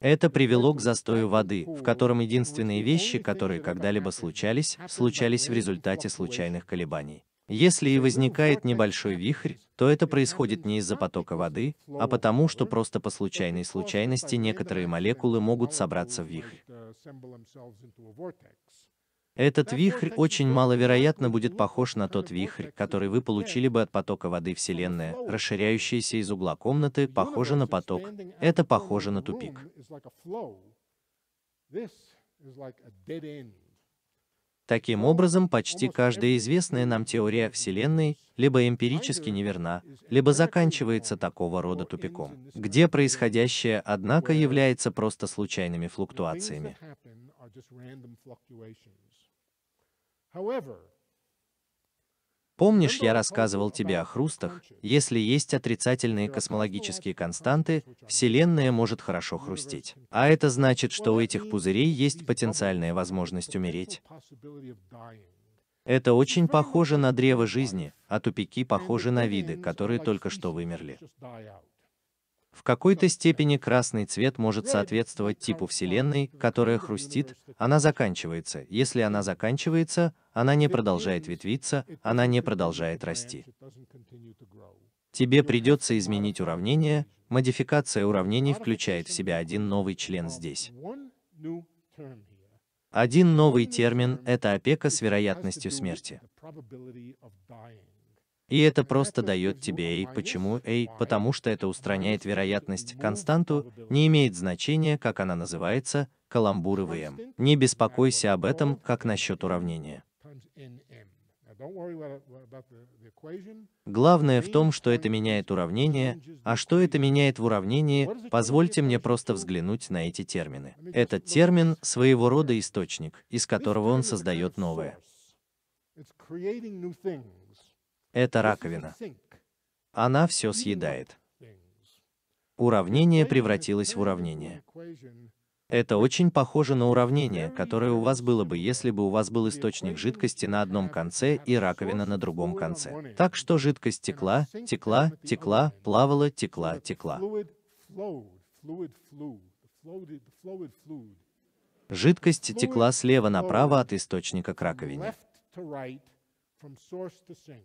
Это привело к застою воды, в котором единственные вещи, которые когда-либо случались, случались в результате случайных колебаний. Если и возникает небольшой вихрь, то это происходит не из-за потока воды, а потому, что просто по случайной случайности некоторые молекулы могут собраться в вихрь. Этот вихрь очень маловероятно будет похож на тот вихрь, который вы получили бы от потока воды Вселенная, расширяющаяся из угла комнаты, похоже на поток. Это похоже на тупик. Таким образом, почти каждая известная нам теория Вселенной либо эмпирически неверна, либо заканчивается такого рода тупиком, где происходящее, однако, является просто случайными флуктуациями. Помнишь, ну я рассказывал тебе о хрустах? Если есть отрицательные космологические константы, Вселенная может хорошо хрустеть. А это значит, что у этих пузырей есть потенциальная возможность умереть. Это очень похоже на древо жизни, а тупики похожи на виды, которые только что вымерли. В какой-то степени красный цвет может соответствовать типу Вселенной, которая хрустит, она заканчивается. Если она заканчивается, она не продолжает ветвиться, она не продолжает расти. Тебе придется изменить уравнение, модификация уравнений включает в себя один новый член здесь. Один новый термин – это опека с вероятностью смерти. И это просто дает тебе A. Почему A? Потому что это устраняет вероятность, константу, не имеет значения, как она называется, каламбуры в m. Не беспокойся об этом, как насчет уравнения. Главное в том, что это меняет уравнение, а что это меняет в уравнении, позвольте мне просто взглянуть на эти термины. Этот термин – своего рода источник, из которого он создает новое. Это раковина. Она все съедает. Уравнение превратилось в уравнение. Это очень похоже на уравнение, которое у вас было бы, если бы у вас был источник жидкости на одном конце и раковина на другом конце. Так что жидкость текла, текла, текла, плавала, текла, текла. Жидкость текла слева направо от источника к раковине. Но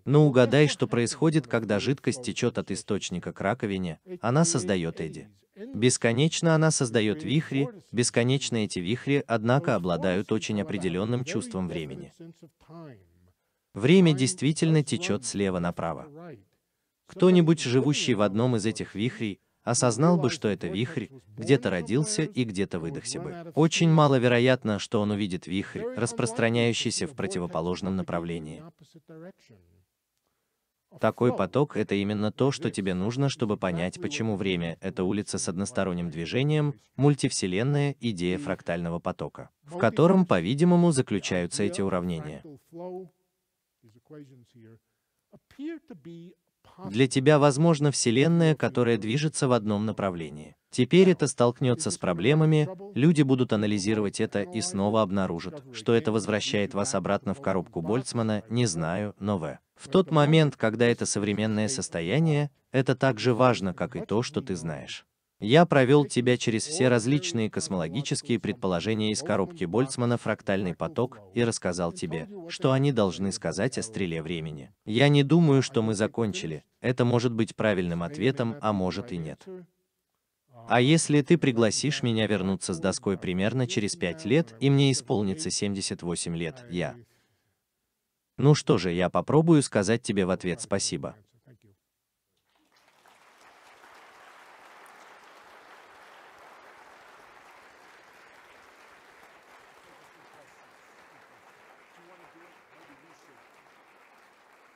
ну, угадай, что происходит, когда жидкость течет от источника к раковине, она создает эди. Бесконечно она создает вихри, бесконечно эти вихри, однако, обладают очень определенным чувством времени. Время действительно течет слева направо. Кто-нибудь, живущий в одном из этих вихрей, осознал бы, что это вихрь, где-то родился и где-то выдохся бы. Очень маловероятно, что он увидит вихрь, распространяющийся в противоположном направлении. Такой поток — это именно то, что тебе нужно, чтобы понять, почему время — это улица с односторонним движением, мультивселенная идея фрактального потока, в котором, по-видимому, заключаются эти уравнения. Для тебя возможна Вселенная, которая движется в одном направлении. Теперь это столкнется с проблемами, люди будут анализировать это и снова обнаружат, что это возвращает вас обратно в коробку Больцмана, не знаю, но в. В тот момент, когда это современное состояние, это так же важно, как и то, что ты знаешь. Я провел тебя через все различные космологические предположения из коробки Больцмана «Фрактальный поток» и рассказал тебе, что они должны сказать о стреле времени. Я не думаю, что мы закончили, это может быть правильным ответом, а может и нет. А если ты пригласишь меня вернуться с доской примерно через 5 лет, и мне исполнится 78 лет, я... Ну что же, я попробую сказать тебе в ответ спасибо.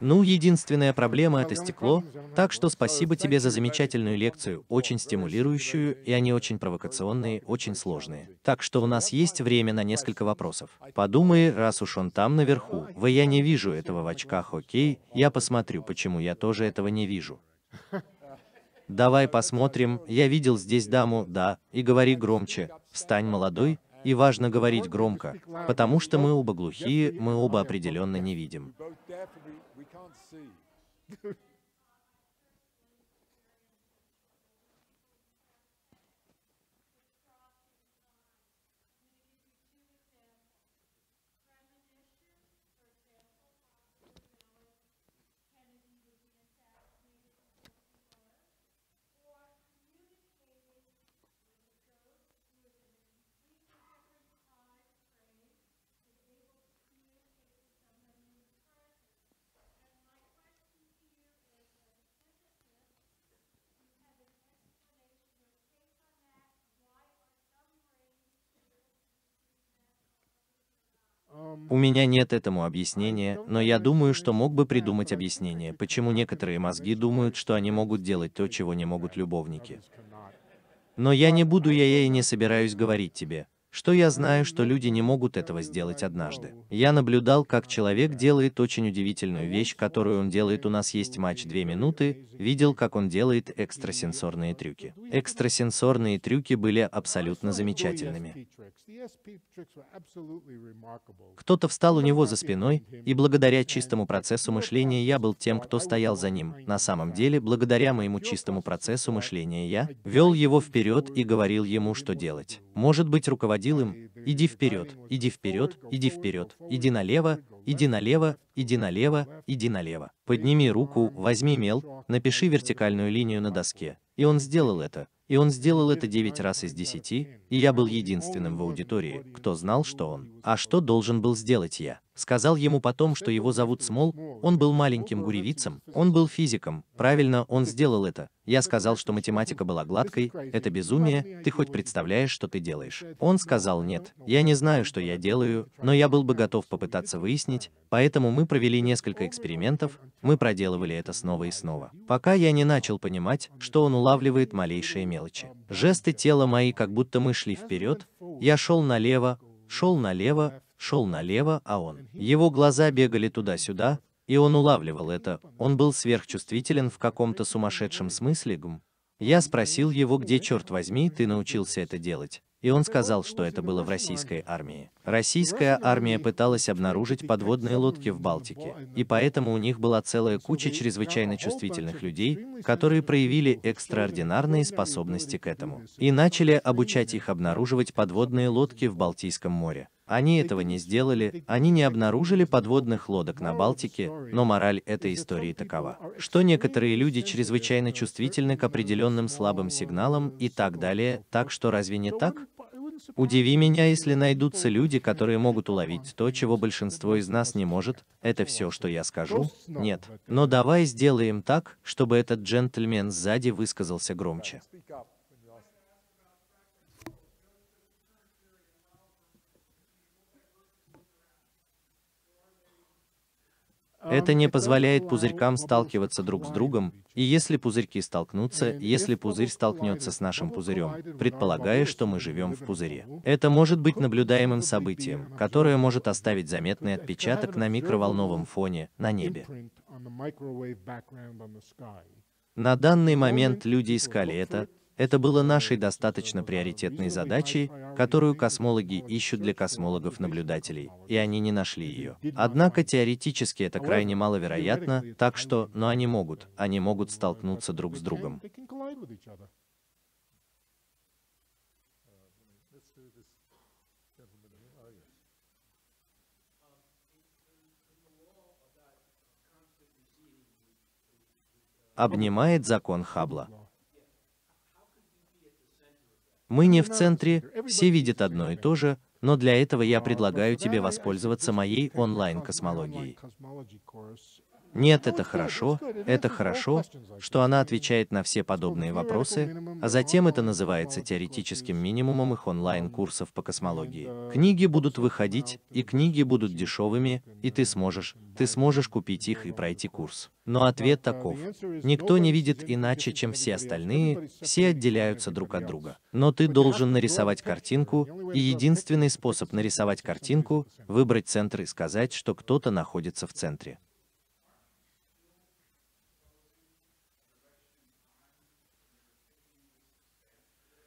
Ну, единственная проблема — это стекло, так что спасибо тебе за замечательную лекцию, очень стимулирующую, и они очень провокационные, очень сложные. Так что у нас есть время на несколько вопросов. Подумай, раз уж он там наверху, в я не вижу этого в очках, окей, я посмотрю, почему я тоже этого не вижу. Давай посмотрим, я видел здесь даму, да, и говори громче, встань молодой, и важно говорить громко, потому что мы оба глухие, мы оба определенно не видим. see. У меня нет этому объяснения, но я думаю, что мог бы придумать объяснение, почему некоторые мозги думают, что они могут делать то, чего не могут любовники. Но я не буду, я, я и не собираюсь говорить тебе, что я знаю, что люди не могут этого сделать однажды. Я наблюдал, как человек делает очень удивительную вещь, которую он делает. У нас есть матч две минуты, видел, как он делает экстрасенсорные трюки. Экстрасенсорные трюки были абсолютно замечательными. Кто-то встал у него за спиной, и благодаря чистому процессу мышления я был тем, кто стоял за ним. На самом деле, благодаря моему чистому процессу мышления я вел его вперед и говорил ему, что делать. Может быть, руководитель твердил им, «Иди вперед, иди вперед, иди вперед, иди налево, иди налево, иди налево, иди налево. Подними руку, возьми мел, напиши вертикальную линию на доске». И он сделал это. И он сделал это 9 раз из 10, и я был единственным в аудитории, кто знал, что он. А что должен был сделать я? сказал ему потом, что его зовут Смол, он был маленьким гуревицем, он был физиком, правильно, он сделал это. Я сказал, что математика была гладкой, это безумие, ты хоть представляешь, что ты делаешь? Он сказал, нет, я не знаю, что я делаю, но я был бы готов попытаться выяснить, поэтому мы провели несколько экспериментов, мы проделывали это снова и снова, пока я не начал понимать, что он улавливает малейшие мелочи. Жесты тела мои, как будто мы шли вперед, я шел налево, шел налево, шел налево, а он. Его глаза бегали туда-сюда, и он улавливал это, он был сверхчувствителен в каком-то сумасшедшем смысле, гм. Я спросил его, где, черт возьми, ты научился это делать, и он сказал, что это было в российской армии. Российская армия пыталась обнаружить подводные лодки в Балтике, и поэтому у них была целая куча чрезвычайно чувствительных людей, которые проявили экстраординарные способности к этому, и начали обучать их обнаруживать подводные лодки в Балтийском море. Они этого не сделали, они не обнаружили подводных лодок на Балтике, но мораль этой истории такова, что некоторые люди чрезвычайно чувствительны к определенным слабым сигналам и так далее, так что разве не так? Удиви меня, если найдутся люди, которые могут уловить то, чего большинство из нас не может, это все, что я скажу? Нет. Но давай сделаем так, чтобы этот джентльмен сзади высказался громче. Это не позволяет пузырькам сталкиваться друг с другом, и если пузырьки столкнутся, если пузырь столкнется с нашим пузырем, предполагая, что мы живем в пузыре. Это может быть наблюдаемым событием, которое может оставить заметный отпечаток на микроволновом фоне, на небе. На данный момент люди искали это, это было нашей достаточно приоритетной задачей, которую космологи ищут для космологов-наблюдателей, и они не нашли ее. Однако теоретически это крайне маловероятно, так что, но они могут, они могут столкнуться друг с другом. Обнимает закон Хаббла. Мы не в центре, все видят одно и то же, но для этого я предлагаю тебе воспользоваться моей онлайн-космологией. Нет, это хорошо, это хорошо, что она отвечает на все подобные вопросы, а затем это называется теоретическим минимумом их онлайн-курсов по космологии. Книги будут выходить, и книги будут дешевыми, и ты сможешь, ты сможешь купить их и пройти курс. Но ответ таков. Никто не видит иначе, чем все остальные, все отделяются друг от друга. Но ты должен нарисовать картинку, и единственный способ нарисовать картинку – выбрать центр и сказать, что кто-то находится в центре.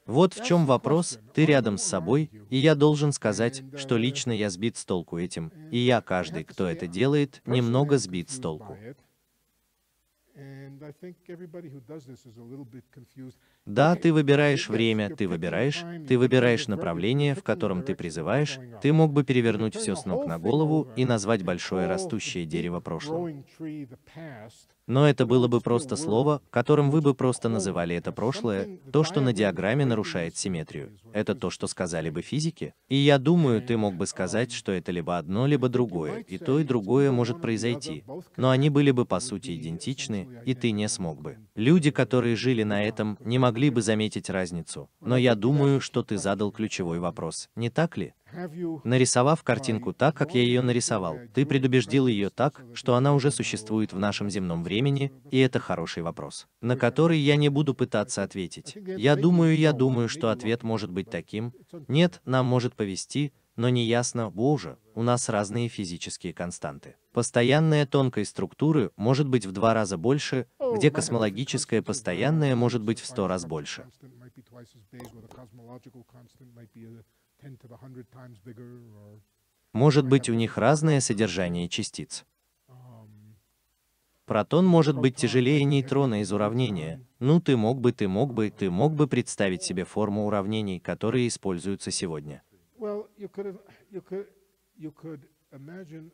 Вот в чем вопрос, ты рядом с собой, и я должен сказать, что лично я сбит с толку этим, и я каждый, кто это делает, немного сбит с толку. Да, ты выбираешь время, ты выбираешь, ты выбираешь направление, в котором ты призываешь, ты мог бы перевернуть все с ног на голову и назвать большое растущее дерево прошлым. Но это было бы просто слово, которым вы бы просто называли это прошлое, то, что на диаграмме нарушает симметрию. Это то, что сказали бы физики. И я думаю, ты мог бы сказать, что это либо одно, либо другое, и то и другое может произойти. Но они были бы по сути идентичны, и ты не смог бы. Люди, которые жили на этом, не могли бы заметить разницу. Но я думаю, что ты задал ключевой вопрос, не так ли? Нарисовав картинку так, как я ее нарисовал, ты предубеждил ее так, что она уже существует в нашем земном времени, и это хороший вопрос, на который я не буду пытаться ответить. Я думаю, я думаю, что ответ может быть таким, нет, нам может повести, но неясно, боже, у нас разные физические константы. Постоянная тонкой структуры может быть в два раза больше, где космологическая постоянная может быть в сто раз больше. Может быть у них разное содержание частиц. Um, протон может быть тяжелее нейтрона из уравнения. Ну ты мог бы, ты мог бы, ты мог бы представить себе форму уравнений, которые используются сегодня. Well, you could, you could, you could imagine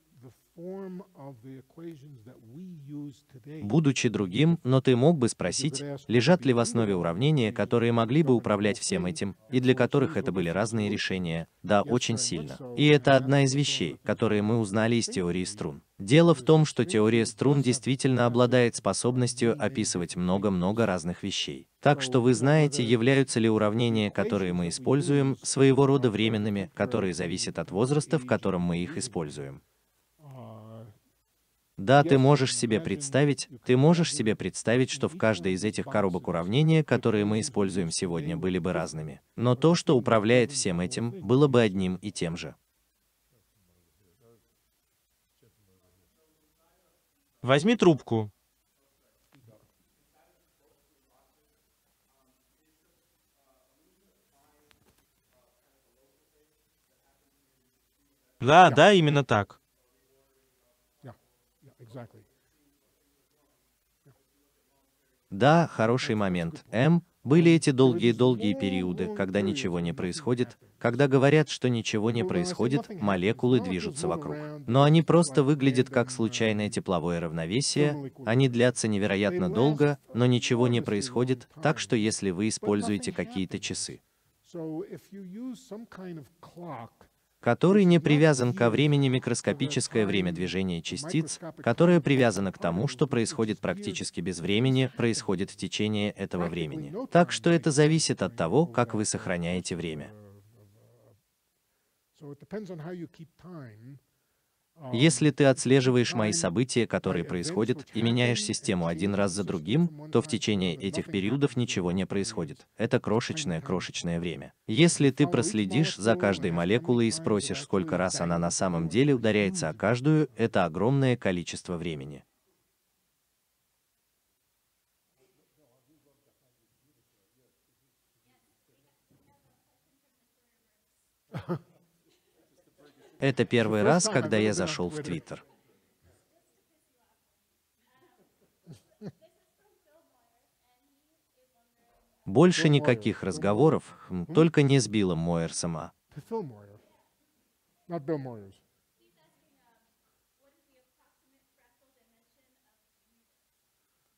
Будучи другим, но ты мог бы спросить, лежат ли в основе уравнения, которые могли бы управлять всем этим, и для которых это были разные решения, да, очень сильно. И это одна из вещей, которые мы узнали из теории струн. Дело в том, что теория струн действительно обладает способностью описывать много-много разных вещей. Так что вы знаете, являются ли уравнения, которые мы используем, своего рода временными, которые зависят от возраста, в котором мы их используем. Да, ты можешь себе представить, ты можешь себе представить, что в каждой из этих коробок уравнения, которые мы используем сегодня, были бы разными. Но то, что управляет всем этим, было бы одним и тем же. Возьми трубку. Да, да, именно так. Да, хороший момент. М, были эти долгие-долгие периоды, когда ничего не происходит, когда говорят, что ничего не ну, ну, происходит, молекулы ну, движутся вокруг. Но они просто выглядят как случайное тепловое равновесие, они длятся невероятно долго, но ничего не происходит, так что если вы используете какие-то часы, который не привязан ко времени микроскопическое время движения частиц, которое привязано к тому, что происходит практически без времени, происходит в течение этого времени. Так что это зависит от того, как вы сохраняете время. Um, Если ты отслеживаешь мои события, которые происходят, и меняешь систему один раз за другим, то в течение этих периодов ничего не происходит. Это крошечное-крошечное время. Если ты проследишь за каждой молекулой и спросишь, сколько раз она на самом деле ударяется о каждую, это огромное количество времени. Это первый раз, когда я зашел в Твиттер. Больше никаких разговоров, хм, только не с Биллом Мойерсом, а.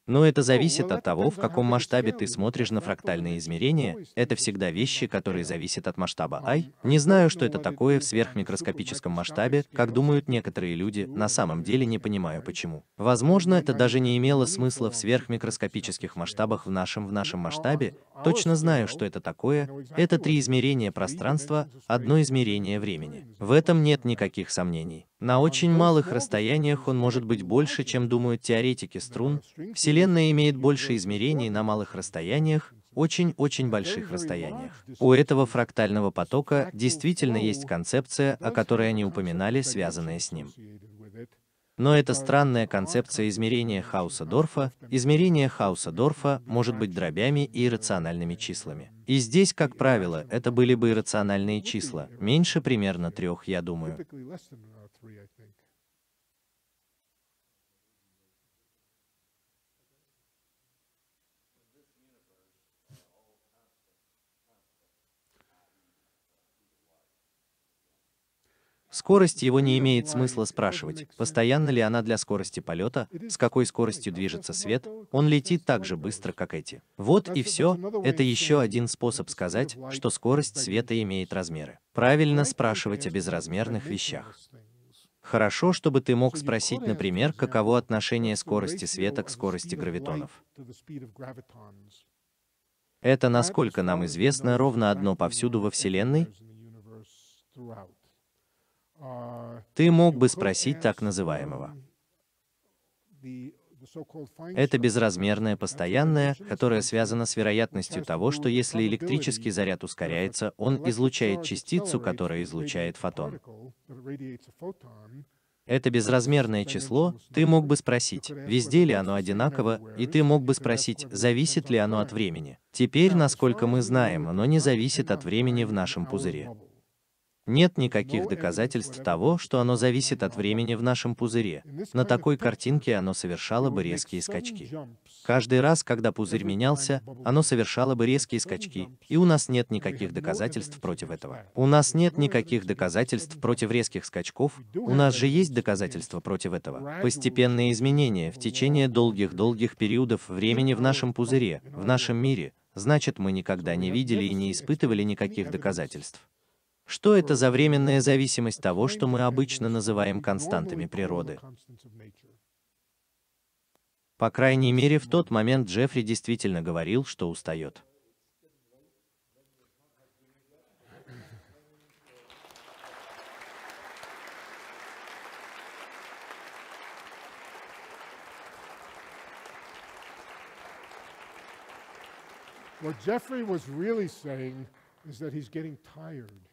Но это ну, зависит ну, от того, в каком масштабе ты смотришь на фрактальные измерения, это всегда вещи, которые зависят от масштаба I. Не знаю, что это такое в сверхмикроскопическом масштабе, как думают некоторые люди, на самом деле не понимаю почему. Возможно, это даже не имело смысла в сверхмикроскопических масштабах в нашем в нашем масштабе, а точно знаю, что это такое, это три измерения пространства, одно измерение времени. В этом нет никаких сомнений. На очень малых расстояниях он может быть больше, чем думают теоретики струн, вселенной Вселенная имеет больше измерений на малых расстояниях, очень-очень больших расстояниях. У этого фрактального потока действительно есть концепция, о которой они упоминали, связанная с ним. Но эта странная концепция измерения Хауса-Дорфа, измерение Хауса-Дорфа может быть дробями и иррациональными числами. И здесь, как правило, это были бы иррациональные числа, меньше примерно трех, я думаю. Скорость его не имеет смысла спрашивать, постоянно ли она для скорости полета, с какой скоростью движется свет, он летит так же быстро, как эти. Вот и все, это еще один способ сказать, что скорость света имеет размеры. Правильно спрашивать о безразмерных вещах. Хорошо, чтобы ты мог спросить, например, каково отношение скорости света к скорости гравитонов. Это, насколько нам известно, ровно одно повсюду во Вселенной, ты мог бы спросить так называемого. Это безразмерное постоянное, которое связано с вероятностью того, что если электрический заряд ускоряется, он излучает частицу, которая излучает фотон. Это безразмерное число, ты мог бы спросить, везде ли оно одинаково, и ты мог бы спросить, зависит ли оно от времени. Теперь, насколько мы знаем, оно не зависит от времени в нашем пузыре. Нет никаких доказательств того, что оно зависит от времени в нашем пузыре. На такой картинке оно совершало бы резкие скачки. Каждый раз, когда пузырь менялся, оно совершало бы резкие скачки, и у нас нет никаких доказательств против этого. У нас нет никаких доказательств против резких скачков, у нас же есть доказательства против этого. Постепенные изменения в течение долгих-долгих периодов времени в нашем пузыре, в нашем мире, значит мы никогда не видели и не испытывали никаких доказательств. Что это за временная зависимость того, что мы обычно называем константами природы? По крайней мере, в тот момент Джеффри действительно говорил, что устает. What Jeffrey was really saying is that he's getting tired.